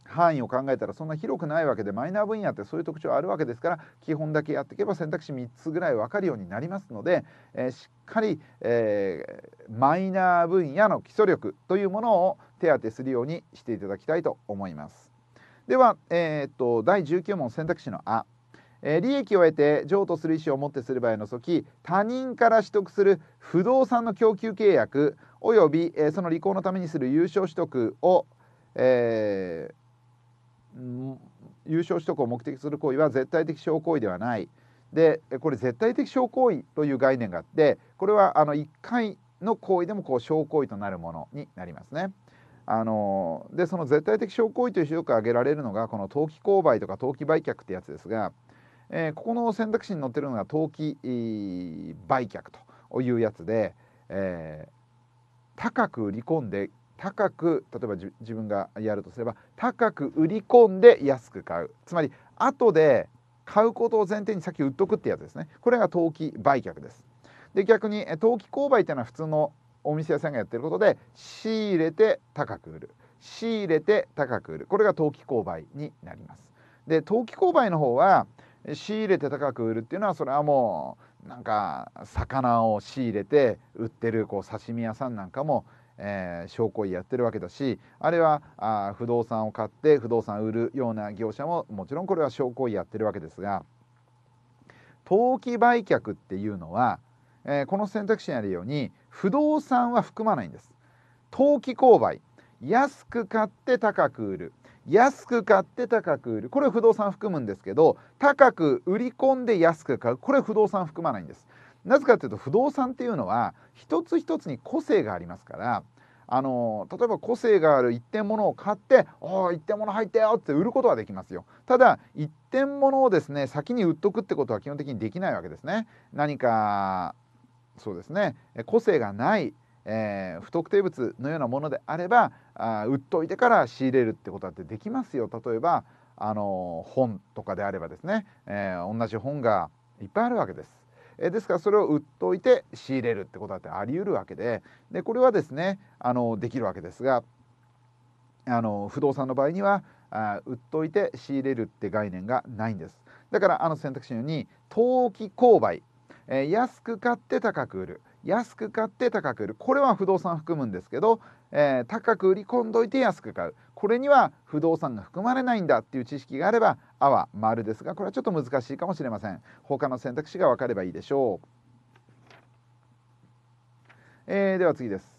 Speaker 1: 範囲を考えたらそんな広くないわけでマイナー分野ってそういう特徴あるわけですから基本だけやっていけば選択肢3つぐらい分かるようになりますので、えー、しっかり、えー、マイナー分野の基礎力というものを手当てするようにしていただきたいと思います。では、えー、っと第19問選択肢の「あ」え利益を得て譲渡する意思を持ってする場合を除き他人から取得する不動産の供給契約および、えその履行のためにする優勝取得を、えー、有取得を目的とする行為は絶対的証行為ではないでこれ絶対的証行為という概念があってこれはあの1回の行為でもこう証行為となるものになりますね。あのでその絶対的証行為という評価が挙げられるのがこの投機購買とか投機売却ってやつですがえー、ここの選択肢に載ってるのが投機売却というやつで、えー、高く売り込んで高く例えば自分がやるとすれば高く売り込んで安く買うつまり後で買うことを前提に先売っとくってやつですねこれが投機売却ですで逆に投機購買っていうのは普通のお店屋さんがやってることで仕入れて高く売る仕入れて高く売るこれが投機購買になりますで投機購買の方は仕入れて高く売るっていうのはそれはもうなんか魚を仕入れて売ってるこう刺身屋さんなんかも、えー、商工医やってるわけだしあれはあ不動産を買って不動産売るような業者ももちろんこれは商工医やってるわけですが投機売却っていうのは、えー、この選択肢にあるように不動産は含まないんです。投機購買安く買って高く売る安く買って高く売るこれ不動産含むんですけど高く売り込んで安く買うこれ不動産含まないんですなぜかというと不動産っていうのは一つ一つに個性がありますからあの例えば個性がある一点物を買って「おお一点物入ったよ」って売ることはできますよ。ただ一点物をですね先に売っとくってことは基本的にできないわけですね。何かそうですね個性がないえー、不特定物のようなものであればあ売っといてから仕入れるってことだってできますよ例えばあの本とかであればですね、えー、同じ本がいっぱいあるわけです。えー、ですからそれを売っといて仕入れるってことだってあり得るわけででこれはですねあのできるわけですがあの不動産の場合にはあ売っといて仕入れるって概念がないんです。だからあの選択肢のように投機購買、えー、安く買って高く売る、安く買って高く売るこれは不動産含むんですけど、えー、高く売り込んどいて安く買うこれには不動産が含まれないんだっていう知識があれば「あ」は丸ですがこれはちょっと難しいかもしれません他の選択肢が分かればいいでしょう、えー、では次です、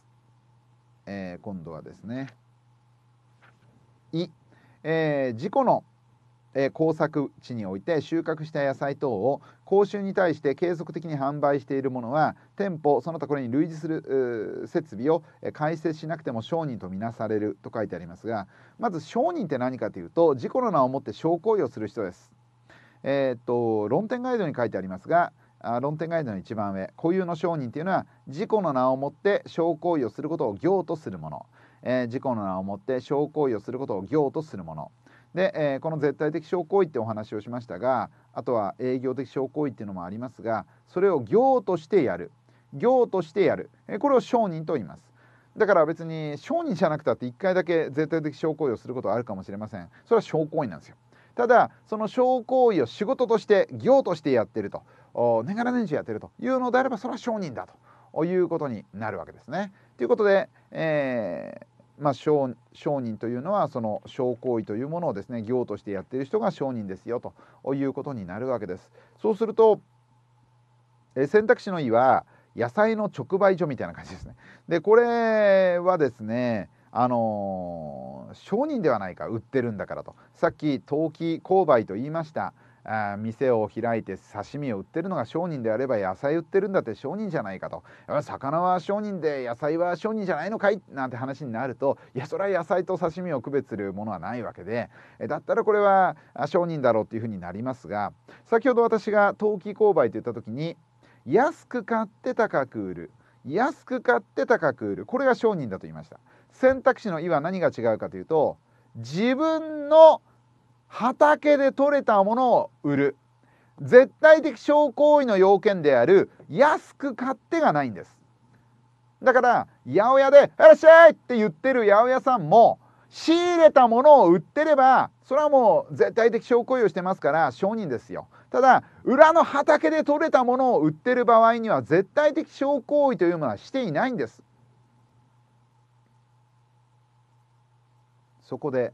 Speaker 1: えー、今度はですね「い」えー、事故の「えー、耕作地において収穫した野菜等を公衆に対して継続的に販売しているものは店舗その他これに類似する設備を開設しなくても商人とみなされると書いてありますがまず商人って何かというと自己の名を持って商行為をする人です。えー、っと論点ガイドに書いてありますがあ論点ガイドの一番上固有の商人というのは自己の名を持って商行為をすることを行とするもの、えー、自己の名を持って商行為をすることを行とするもので、えー、この絶対的証行為ってお話をしましたがあとは営業的証行為っていうのもありますがそれを行としてやる行としてやる、えー、これを承認と言いますだから別に商人じゃなくたって一回だけ絶対的証行為をすることはあるかもしれませんそれは証行為なんですよただその証行為を仕事として行としてやってると年がら年中やってるというのであればそれは商人だということになるわけですね。ということで、えー、まあ、商人というのはその商行為というものをですね業としてやっている人が商人ですよということになるわけです。そうすると、え選択肢の「い」は野菜の直売所みたいな感じですね。でこれはですねあの商人ではないか売ってるんだからとさっき投機購買と言いました。あ店を開いて刺身を売ってるのが商人であれば野菜売ってるんだって商人じゃないかと魚は商人で野菜は商人じゃないのかいなんて話になるといやそれは野菜と刺身を区別するものはないわけでだったらこれは商人だろうっていうふうになりますが先ほど私が投機購買と言った時に安く買って高く売る安く買って高く売るこれが商人だと言いました選択肢の「い」は何が違うかというと自分の「畑で採れたものを売る絶対的商行為の要件である安く買ってがないんですだから八百屋で「いらっしゃい!」って言ってる八百屋さんも仕入れたものを売ってればそれはもう絶対的商行為をしてますから商人ですよただ裏の畑で採れたものを売ってる場合には絶対的商行為というものはしていないんですそこで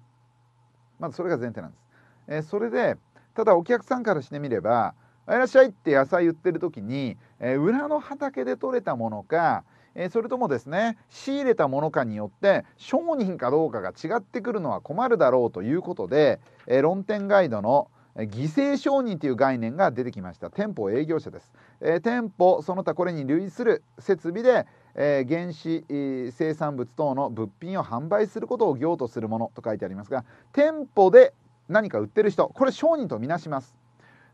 Speaker 1: まずそれが前提なんですえそれでただお客さんからしてみれば「いらっしゃい」って野菜言ってる時に、え裏の畑で採れたものか、えそれともですね仕入れたものかによって商人かどうかが違ってくるのは困るだろうということで、え論点ガイドの犠牲承認という概念が出てきました店舗営業者です、え店舗その他これに類する設備で、え原子、え生産物等の物品を販売することを業とするものと書いてありますが店舗で何か売ってる人これ商人とみなします。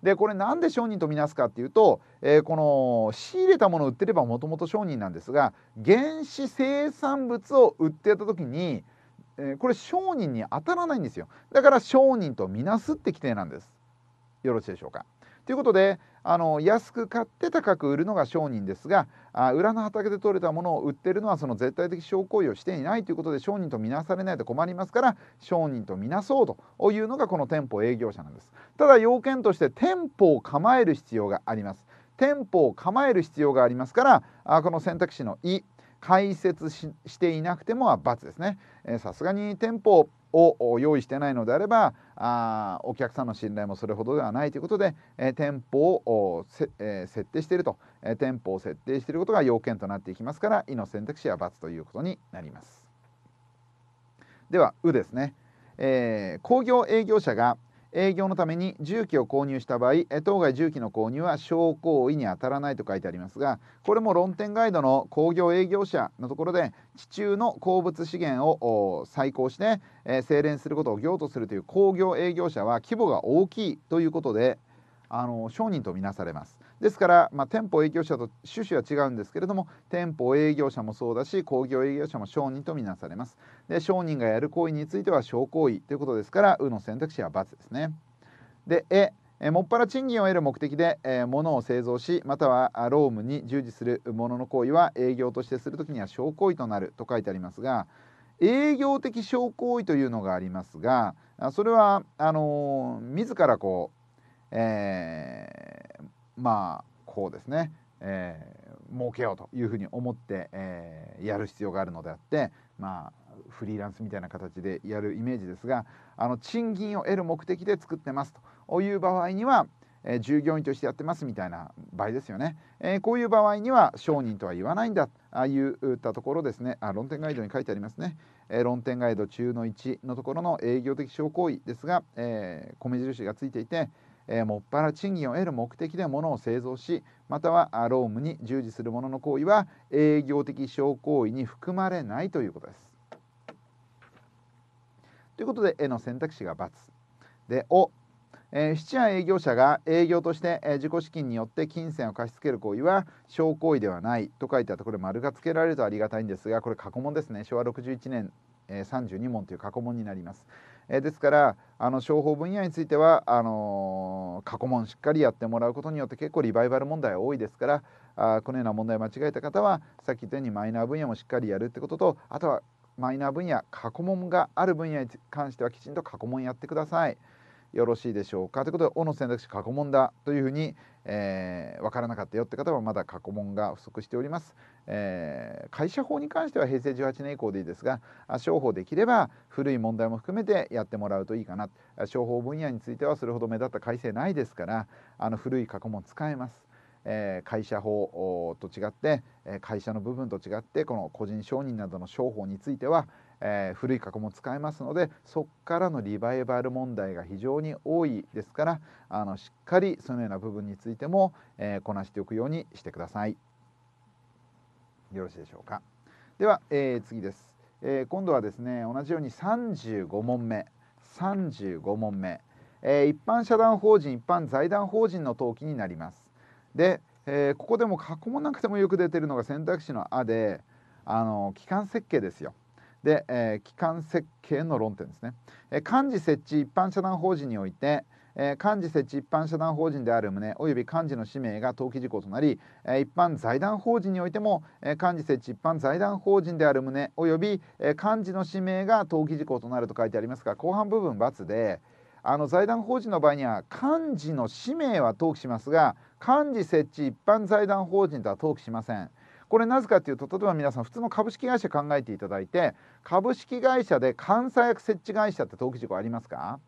Speaker 1: でこれなんで商人とみなすかっていうと、えー、この仕入れたものを売ってればもともと商人なんですが原始生産物を売ってた時に、えー、これ商人に当たらないんですよだから商人とみなすって規定なんです。よろしいでしょうか。ということで、あの安く買って高く売るのが商人ですがあ裏の畑で取れたものを売ってるのはその絶対的商行為をしていないということで商人と見なされないと困りますから商人と見なそうというのがこの店舗営業者なんですただ要件として店舗を構える必要があります店舗を構える必要がありますからあこの選択肢の「い」解説していなくても罰ですね。さすがに店舗を用意してないのであればあお客さんの信頼もそれほどではないということで、えー、店舗を、えー、設定していると、えー、店舗を設定していることが要件となっていきますから「い」の選択肢は×ということになります。では「う」ですね。えー、工業営業者が営業のために重機を購入した場合当該重機の購入は商行為に当たらないと書いてありますがこれも論点ガイドの工業営業者のところで地中の鉱物資源を再興して、えー、精錬することを業とするという工業営業者は規模が大きいということであの商人とみなされます。ですから、まあ、店舗営業者と趣旨は違うんですけれども店舗営業者もそうだし工業営業者も商人とみなされますで商人がやる行為については商行為ということですから「う」の選択肢は×ですねで「え」えもっぱら賃金を得る目的で、えー、物を製造しまたは労務に従事するものの行為は営業としてする時には商行為となると書いてありますが営業的商行為というのがありますがそれはあのー、自らこう、えーまあこうですね、えー、儲けようというふうに思って、えー、やる必要があるのであってまあフリーランスみたいな形でやるイメージですがあの賃金を得る目的で作ってますという場合には、えー、従業員としてやってますみたいな場合ですよね、えー、こういう場合には商人とは言わないんだあいうたところですねあ論点ガイドに書いてありますね、えー、論点ガイド中の1のところの営業的商行為ですが、えー、米印がついていて、えー、もっぱら賃金を得る目的で物を製造しまたは労務に従事する者の行為は営業的商行為に含まれないということです。ということで「え」の選択肢が×で「お」えー、質屋営業者が営業として、えー、自己資金によって金銭を貸し付ける行為は商行為ではないと書いてあったこれ丸がつけられるとありがたいんですがこれ過去問ですね昭和61年、えー、32問という過去問になります。えですからあの商法分野についてはあの過去問しっかりやってもらうことによって結構リバイバル問題多いですからあこのような問題間違えた方はさっき言ったようにマイナー分野もしっかりやるってこととあとはマイナー分野過去問がある分野に関してはきちんと過去問やってください。よろしいでしょうかということで「お」の選択肢過去問だというふうに、えー、分からなかったよって方はまだ過去問が不足しております、えー、会社法に関しては平成18年以降でいいですが商法できれば古い問題も含めてやってもらうといいかな商法分野についてはそれほど目立った改正ないですからあの古い過去問使えます。えー、会社法と違って、え会社の部分と違ってこの個人承認などの商法については、えー、古い過去も使えますのでそこからのリバイバル問題が非常に多いですからあのしっかりそのような部分についても、えー、こなしておくようにしてください。よろしいでしょうか。では、えー、次です、え今度はですね同じように35問目35問目、え一般社団法人一般財団法人の登記になります。で、えここでも過去もなくてもよく出てるのが選択肢の「あ」であの基幹設計ですよ。で、えー、機関設計の論点ですね、えー、幹事設置一般社団法人において、えー、幹事設置一般社団法人である旨及び幹事の氏名が登記事項となり、えー、一般財団法人においても、えー、幹事設置一般財団法人である旨及び、えー、幹事の氏名が登記事項となると書いてありますが後半部分×であの財団法人の場合には幹事の氏名は登記しますが幹事設置一般財団法人とは登記しません。これなぜかというと例えば皆さん普通の株式会社考えていただいて株式会社で監査役設置会社って登記事項ありますか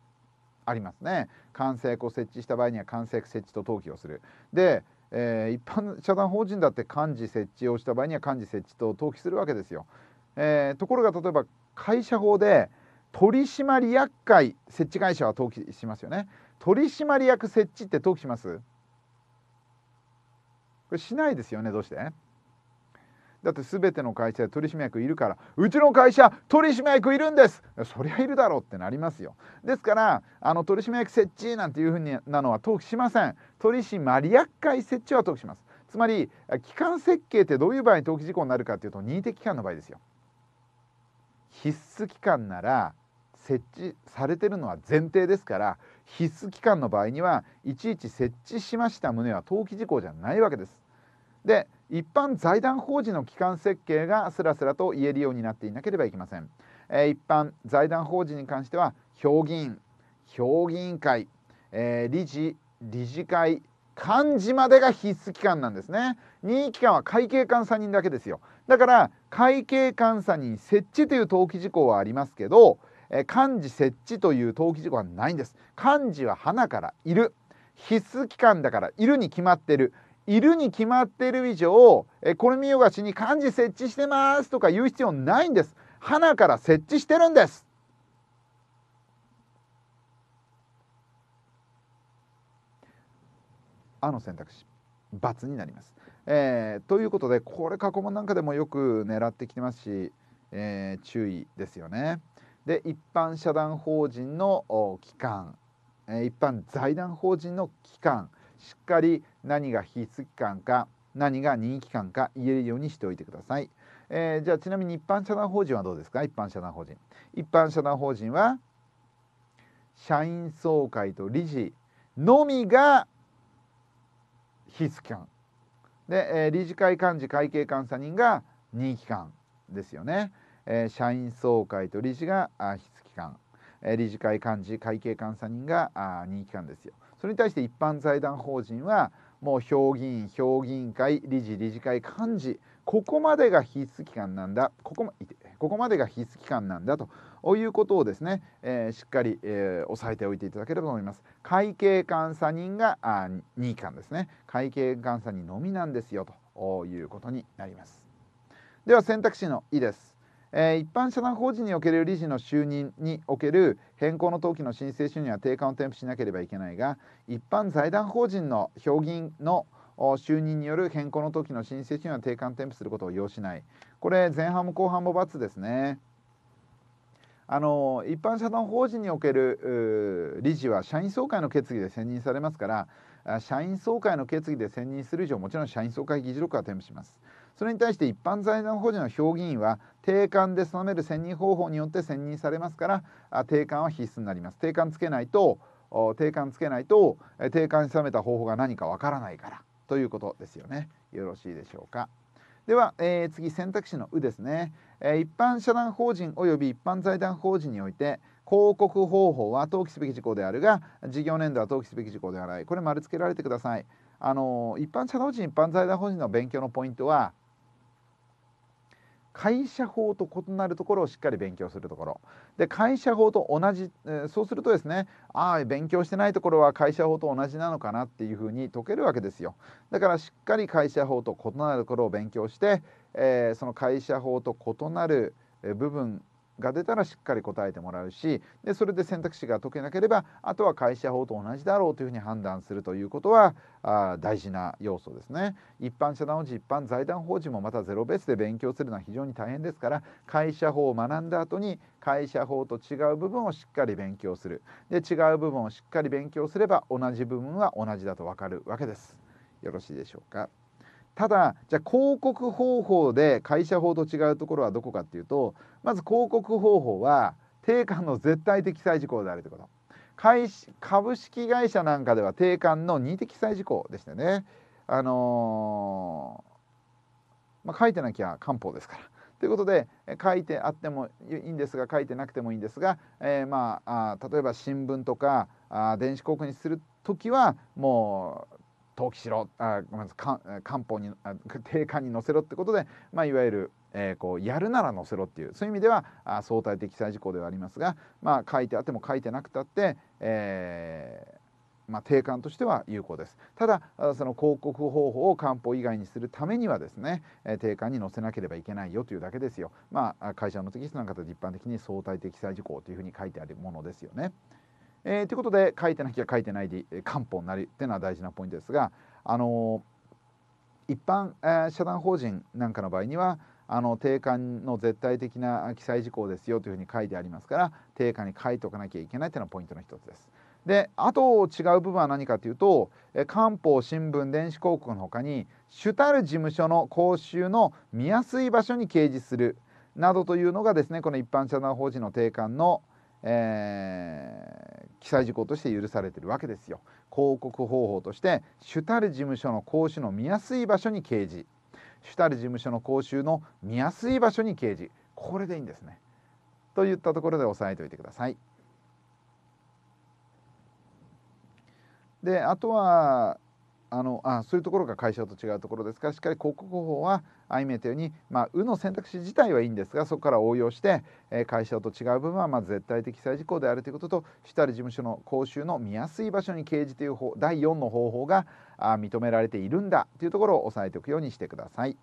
Speaker 1: ありますね。監査役を設置した場合には監査役設置と登記をする。で、えー、一般社団法人だって幹事設置をした場合には幹事設置と登記するわけですよ。えー、ところが例えば会社法で取締役会設置会社は登記しますよね。取締役設置って登記しますこれしないですよねどうしてだって全ての会社で取締役いるからうちの会社取締役いるんですそりゃいるだろうってなりますよですからあの取締役設置なんていうふうになのは登記しません取締役会設置は登記しますつまり機関設計ってどういう場合に登記事項になるかっていうと任意的機関の場合ですよ必須機関なら設置されてるのは前提ですから必須機関の場合にはいちいち設置しました旨は登記事項じゃないわけです。で一般財団法人の基幹設計がすらすらと言えるようになっていなければいけません、えー、一般財団法人に関しては評議員評議員会、えー、理事理事会幹事までが必須機関なんですね任意機関は会計監査人だけですよだから会計監査人設置という登記事項はありますけど、えー、幹事設置という登記事項はないんです幹事は花からいる必須機関だからいるに決まってるいるに決まっている以上、えこれ見よがしに漢字設置してますとか言う必要ないんです。花から設置してるんです。あの選択肢×になります。えー、ということでこれ過去問なんかでもよく狙ってきてますし、えー、注意ですよね。で一般社団法人の機関、えー、一般財団法人の機関しっかり何が必須期間か何が任意期間か言えるようにしておいてください。えー、じゃあちなみに一般社団法人はどうですか一般社団法人。一般社団法人は社員総会と理事のみが必須期間で、えー、理事会幹事会計監査人が任意期間ですよね、えー、社員総会と理事があ必須期間、えー、理事会幹事会計監査人があ任意期間ですよそれに対して一般財団法人はもう評議員評議員会理事理事会幹事ここまでが必須期間なんだここここまでが必須期間なんだということをですね、えー、しっかり、えー、押さえておいていただければと思います会計監査人があ2期間ですね会計監査人のみなんですよということになりますでは選択肢の「E ですえー、一般社団法人における理事の就任における変更の登記の申請書には定款を添付しなければいけないが一般財団法人の評議員の就任による変更の登記の申請書には定款添付することを要しないこれ前半も後半も×ですね。あの一般社団法人における理事は社員総会の決議で選任されますから社員総会の決議で選任する以上もちろん社員総会議事録は添付します。それに対して一般財団法人の評議員は定款で定める選任方法によって選任されますから定款は必須になります定款つけないと定款つけないと定款に定めた方法が何かわからないからということですよねよろしいでしょうかでは、えー、次選択肢の「う」ですね、えー、一般社団法人及び一般財団法人において広告方法は登記すべき事項であるが事業年度は登記すべき事項ではないこれ丸つけられてくださいあのー、一般社団法人一般財団法人の勉強のポイントは会社法と異なるところをしっかり勉強するところで会社法と同じ、えー、そうするとですねああ勉強してないところは会社法と同じなのかなっていうふうに解けるわけですよだからしっかり会社法と異なるところを勉強して、えー、その会社法と異なる部分が出たらしっかり答えてもらうしでそれで選択肢が解けなければあとは会社法と同じだろうというふうに判断するということはあ大事な要素ですね一般社団法人一般財団法人もまたゼロベースで勉強するのは非常に大変ですから会社法を学んだ後に会社法と違う部分をしっかり勉強するで違う部分をしっかり勉強すれば同じ部分は同じだとわかるわけですよろしいでしょうかただじゃあ広告方法で会社法と違うところはどこかっていうとまず広告方法は定款の絶対的記載事項であるということ株式会社なんかでは定款の任的記載事項でしたねあのー、まあ、書いてなきゃ官報ですからということで書いてあってもいいんですが書いてなくてもいいんですが、えー、まあ例えば新聞とかあ電子広告にする時はもう登記しろあごめんなさい官報に定款に載せろってことで、まあ、いわゆる、えー、こうやるなら載せろっていうそういう意味ではあ相対的記載事項ではありますが、まあ、書いてあっても書いてなくたって、えー、まあ、定款としては有効ですただその広告方法を官報以外にするためにはですね定款に載せなければいけないよというだけですよまあ会社のテキストなんかで一般的に相対的記載事項というふうに書いてあるものですよね。えー、ということで書いてなきゃ書いてないで漢方になりっていうのは大事なポイントですが、あのー、一般、えー、社団法人なんかの場合にはあの定款の絶対的な記載事項ですよというふうに書いてありますから定価に書いておかなきゃいけないというのはポイントの一つです。であと違う部分は何かというと官報新聞電子広告のほかに主たる事務所の講習の見やすい場所に掲示するなどというのがですねこの一般社団法人の定款の、え記載事項として許されてるわけですよ広告方法として主たる事務所の講師の見やすい場所に掲示主たる事務所の講習の見やすい場所に掲示これでいいんですねといったところで押さえておいてくださいであとはあのあそういうところが会社と違うところですからしっかり広告法は相見えたように「まあ、う」の選択肢自体はいいんですがそこから応用して、えー、解と違う部分は、まあ、絶対的再事項であるということと主たる事務所の講習の見やすい場所に掲示という方第4の方法があ認められているんだというところを押さえておくようにしてください。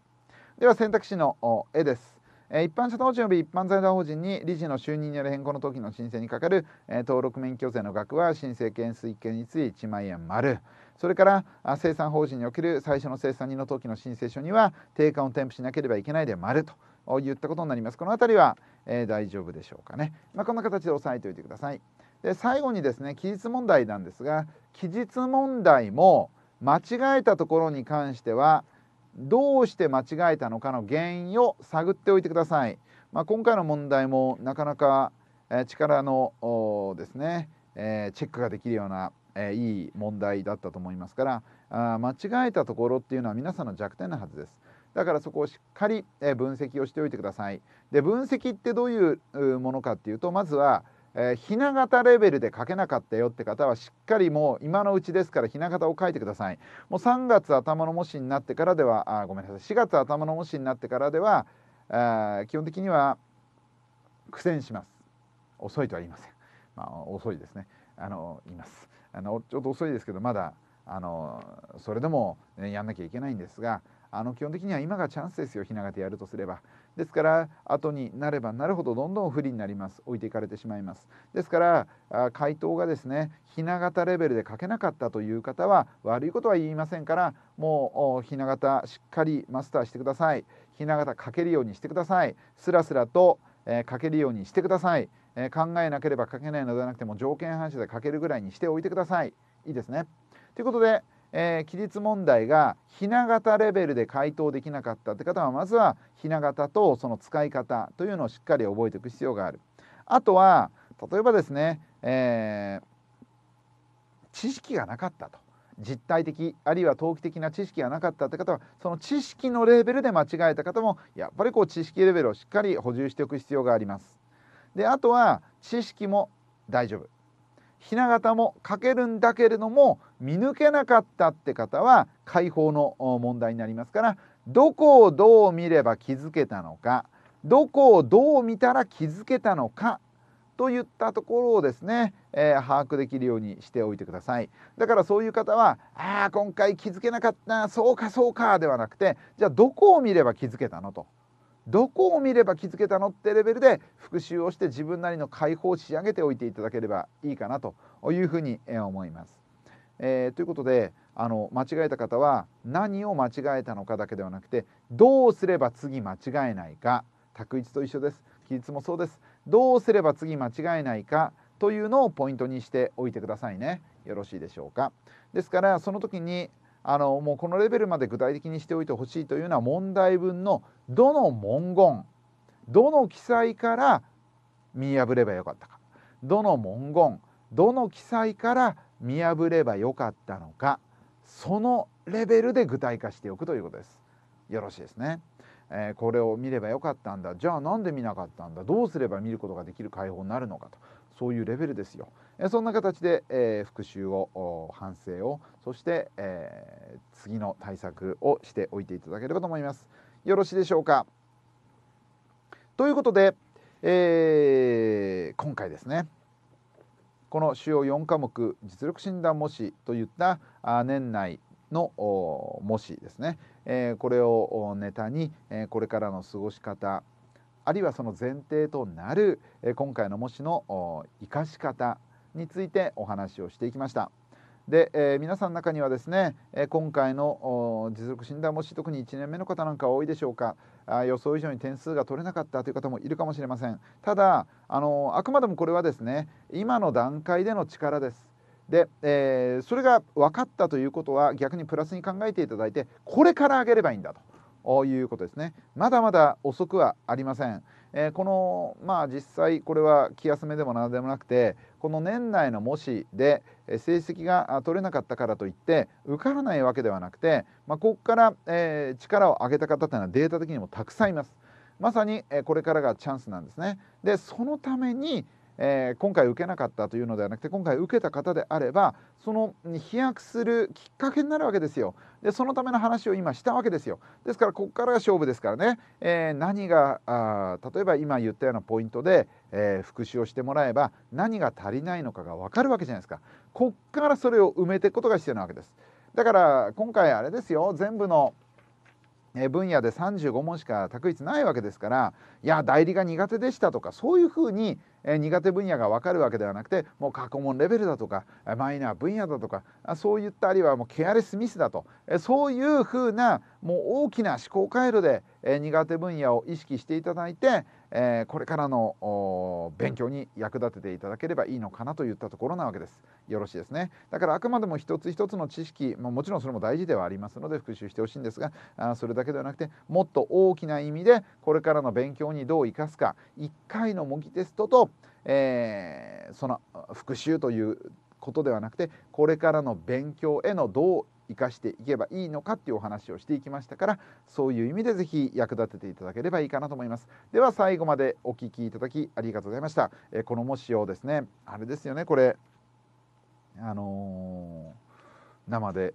Speaker 1: では選択肢の絵です。え一般社団法人及び一般財団法人に理事の就任による変更の時の申請にかかる、え登録免許税の額は申請件数1件につい1万円丸それから生産法人における最初の生産人の時の申請書には定款を添付しなければいけないで丸と言ったことになりますこの辺りは、えー、大丈夫でしょうかね、まあ、こんな形で押さえておいてくださいで最後にですね期日問題なんですが期日問題も間違えたところに関してはどうして間違えたのかの原因を探っておいてください。まあ、今回の問題もなかなか、え力のですね、えチェックができるような、えいい問題だったと思いますからあ間違えたところっていうのは皆さんの弱点なはずです。だからそこをしっかり分析をしておいてください。で分析ってどういうものかっていうとまずはえー、ひな形レベルで書けなかったよって方はしっかりもう今のうちですからひな形を書いてくださいもう3月頭の模試になってからではあごめんなさい4月頭の模試になってからではあ基本的には苦戦します遅いとは言いませんまあ遅いですねあの言いますあのちょっと遅いですけどまだあのそれでも、ね、やんなきゃいけないんですがあの基本的には今がチャンスですよひな形やるとすればですから後になればなるほどどんどん不利になります置いていかれてしまいますですから回答がですねひな形レベルで書けなかったという方は悪いことは言いませんからもうひな形しっかりマスターしてくださいひな形書けるようにしてくださいスラスラと、え書けるようにしてください、え考えなければ書けないのではなくても条件反射で書けるぐらいにしておいてくださいいいですねということでえー、規律問題がひな型レベルで回答できなかったって方はまずはひな型とその使い方というのをしっかり覚えておく必要がある。あとは例えばですね、えー、知識がなかったと実体的あるいは投機的な知識がなかったって方はその知識のレベルで間違えた方もやっぱりこう知識レベルをしっかり補充しておく必要があります。であとは知識も大丈夫ひな形も書けるんだけれども見抜けなかったって方は解放の問題になりますからどこをどう見れば気づけたのかどこをどう見たら気づけたのかといったところをですね、えー、把握できるようにしておいてくださいだからそういう方は「ああ今回気づけなかったそうかそうか」ではなくてじゃあどこを見れば気づけたのとどこを見れば気づけたのってレベルで復習をして自分なりの解放を仕上げておいていただければいいかなというふうに思います。えー、ということであの間違えた方は何を間違えたのかだけではなくてどうすれば次間違えないか択一と一緒です記述もそうですどうすれば次間違えないかというのをポイントにしておいてくださいねよろしいでしょうかですからその時にあのもうこのレベルまで具体的にしておいてほしいというのは問題文のどの文言どの記載から見破ればよかったかどの文言どの記載から見破ればよかったのかそのレベルで具体化しておくということです。よろしいですね。えー、これを見ればよかったんだじゃあなんで見なかったんだどうすれば見ることができる解放になるのかとそういうレベルですよ。えそんな形で、えー、復習を反省をそして、え次の対策をしておいていただければと思います。よろしいでしょうかということで、え今回ですねこの主要4科目実力診断模試といった年内の模試ですね、えこれをネタに、えこれからの過ごし方あるいはその前提となる、え今回の模試の生かし方についてお話をしていきました。で、えー、皆さんの中にはですね、え今回の持続診断もし特に1年目の方なんか多いでしょうかあ予想以上に点数が取れなかったという方もいるかもしれませんただあのあくまでもこれはですね今の段階での力ですで、えー、それが分かったということは逆にプラスに考えていただいてこれから上げればいいんだということですねまだまだ遅くはありません。えー、このまあ実際これは気休めでも何でもなくてこの年内の模試で成績が取れなかったからといって受からないわけではなくて、まあ、ここから、えー、力を上げた方というのはデータ的にもたくさんいます。まさにこれからがチャンスなんですね。でそのためにえー、今回受けなかったというのではなくて今回受けた方であればその飛躍するきっかけになるわけですよでそのための話を今したわけですよですからここからが勝負ですからね、えー、何があ例えば今言ったようなポイントで、えー、復習をしてもらえば何が足りないのかが分かるわけじゃないですかこっからそれを埋めていくことが必要なわけですだから今回あれですよ全部の分野で35問しか択一ないわけですからいや代理が苦手でしたとかそういうふうにえ苦手分野が分かるわけではなくてもう過去問レベルだとかマイナー分野だとかそういったあるいはもうケアレスミスだと、えそういうふうなもう大きな思考回路で、え苦手分野を意識していただいて、えこれからの勉強に役立てていただければいいのかなといったところなわけです。よろしいですね。だからあくまでも一つ一つの知識ももちろんそれも大事ではありますので復習してほしいんですがあそれだけではなくてもっと大きな意味でこれからの勉強にどう生かすか1回の模擬テストとえー、その復習ということではなくてこれからの勉強へのどう生かしていけばいいのかっていうお話をしていきましたからそういう意味で是非役立てていただければいいかなと思いますでは最後までお聞きいただきありがとうございました、えー、この模試をですねあれですよねこれあのー、生で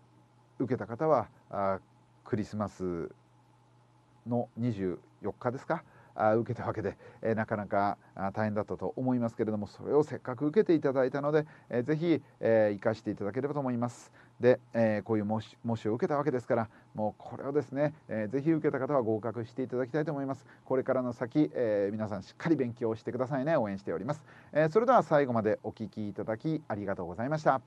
Speaker 1: 受けた方はあクリスマスの24日ですか受けたわけで、えなかなか大変だったと思いますけれどもそれをせっかく受けていただいたので、えー、ぜひ、え生かしていただければと思います。で、えこういう申模試を受けたわけですからもうこれをですね、えー、ぜひ受けた方は合格していただきたいと思いますこれからの先、え皆さんしっかり勉強してくださいね応援しております、えそれでは最後までお聴きいただきありがとうございました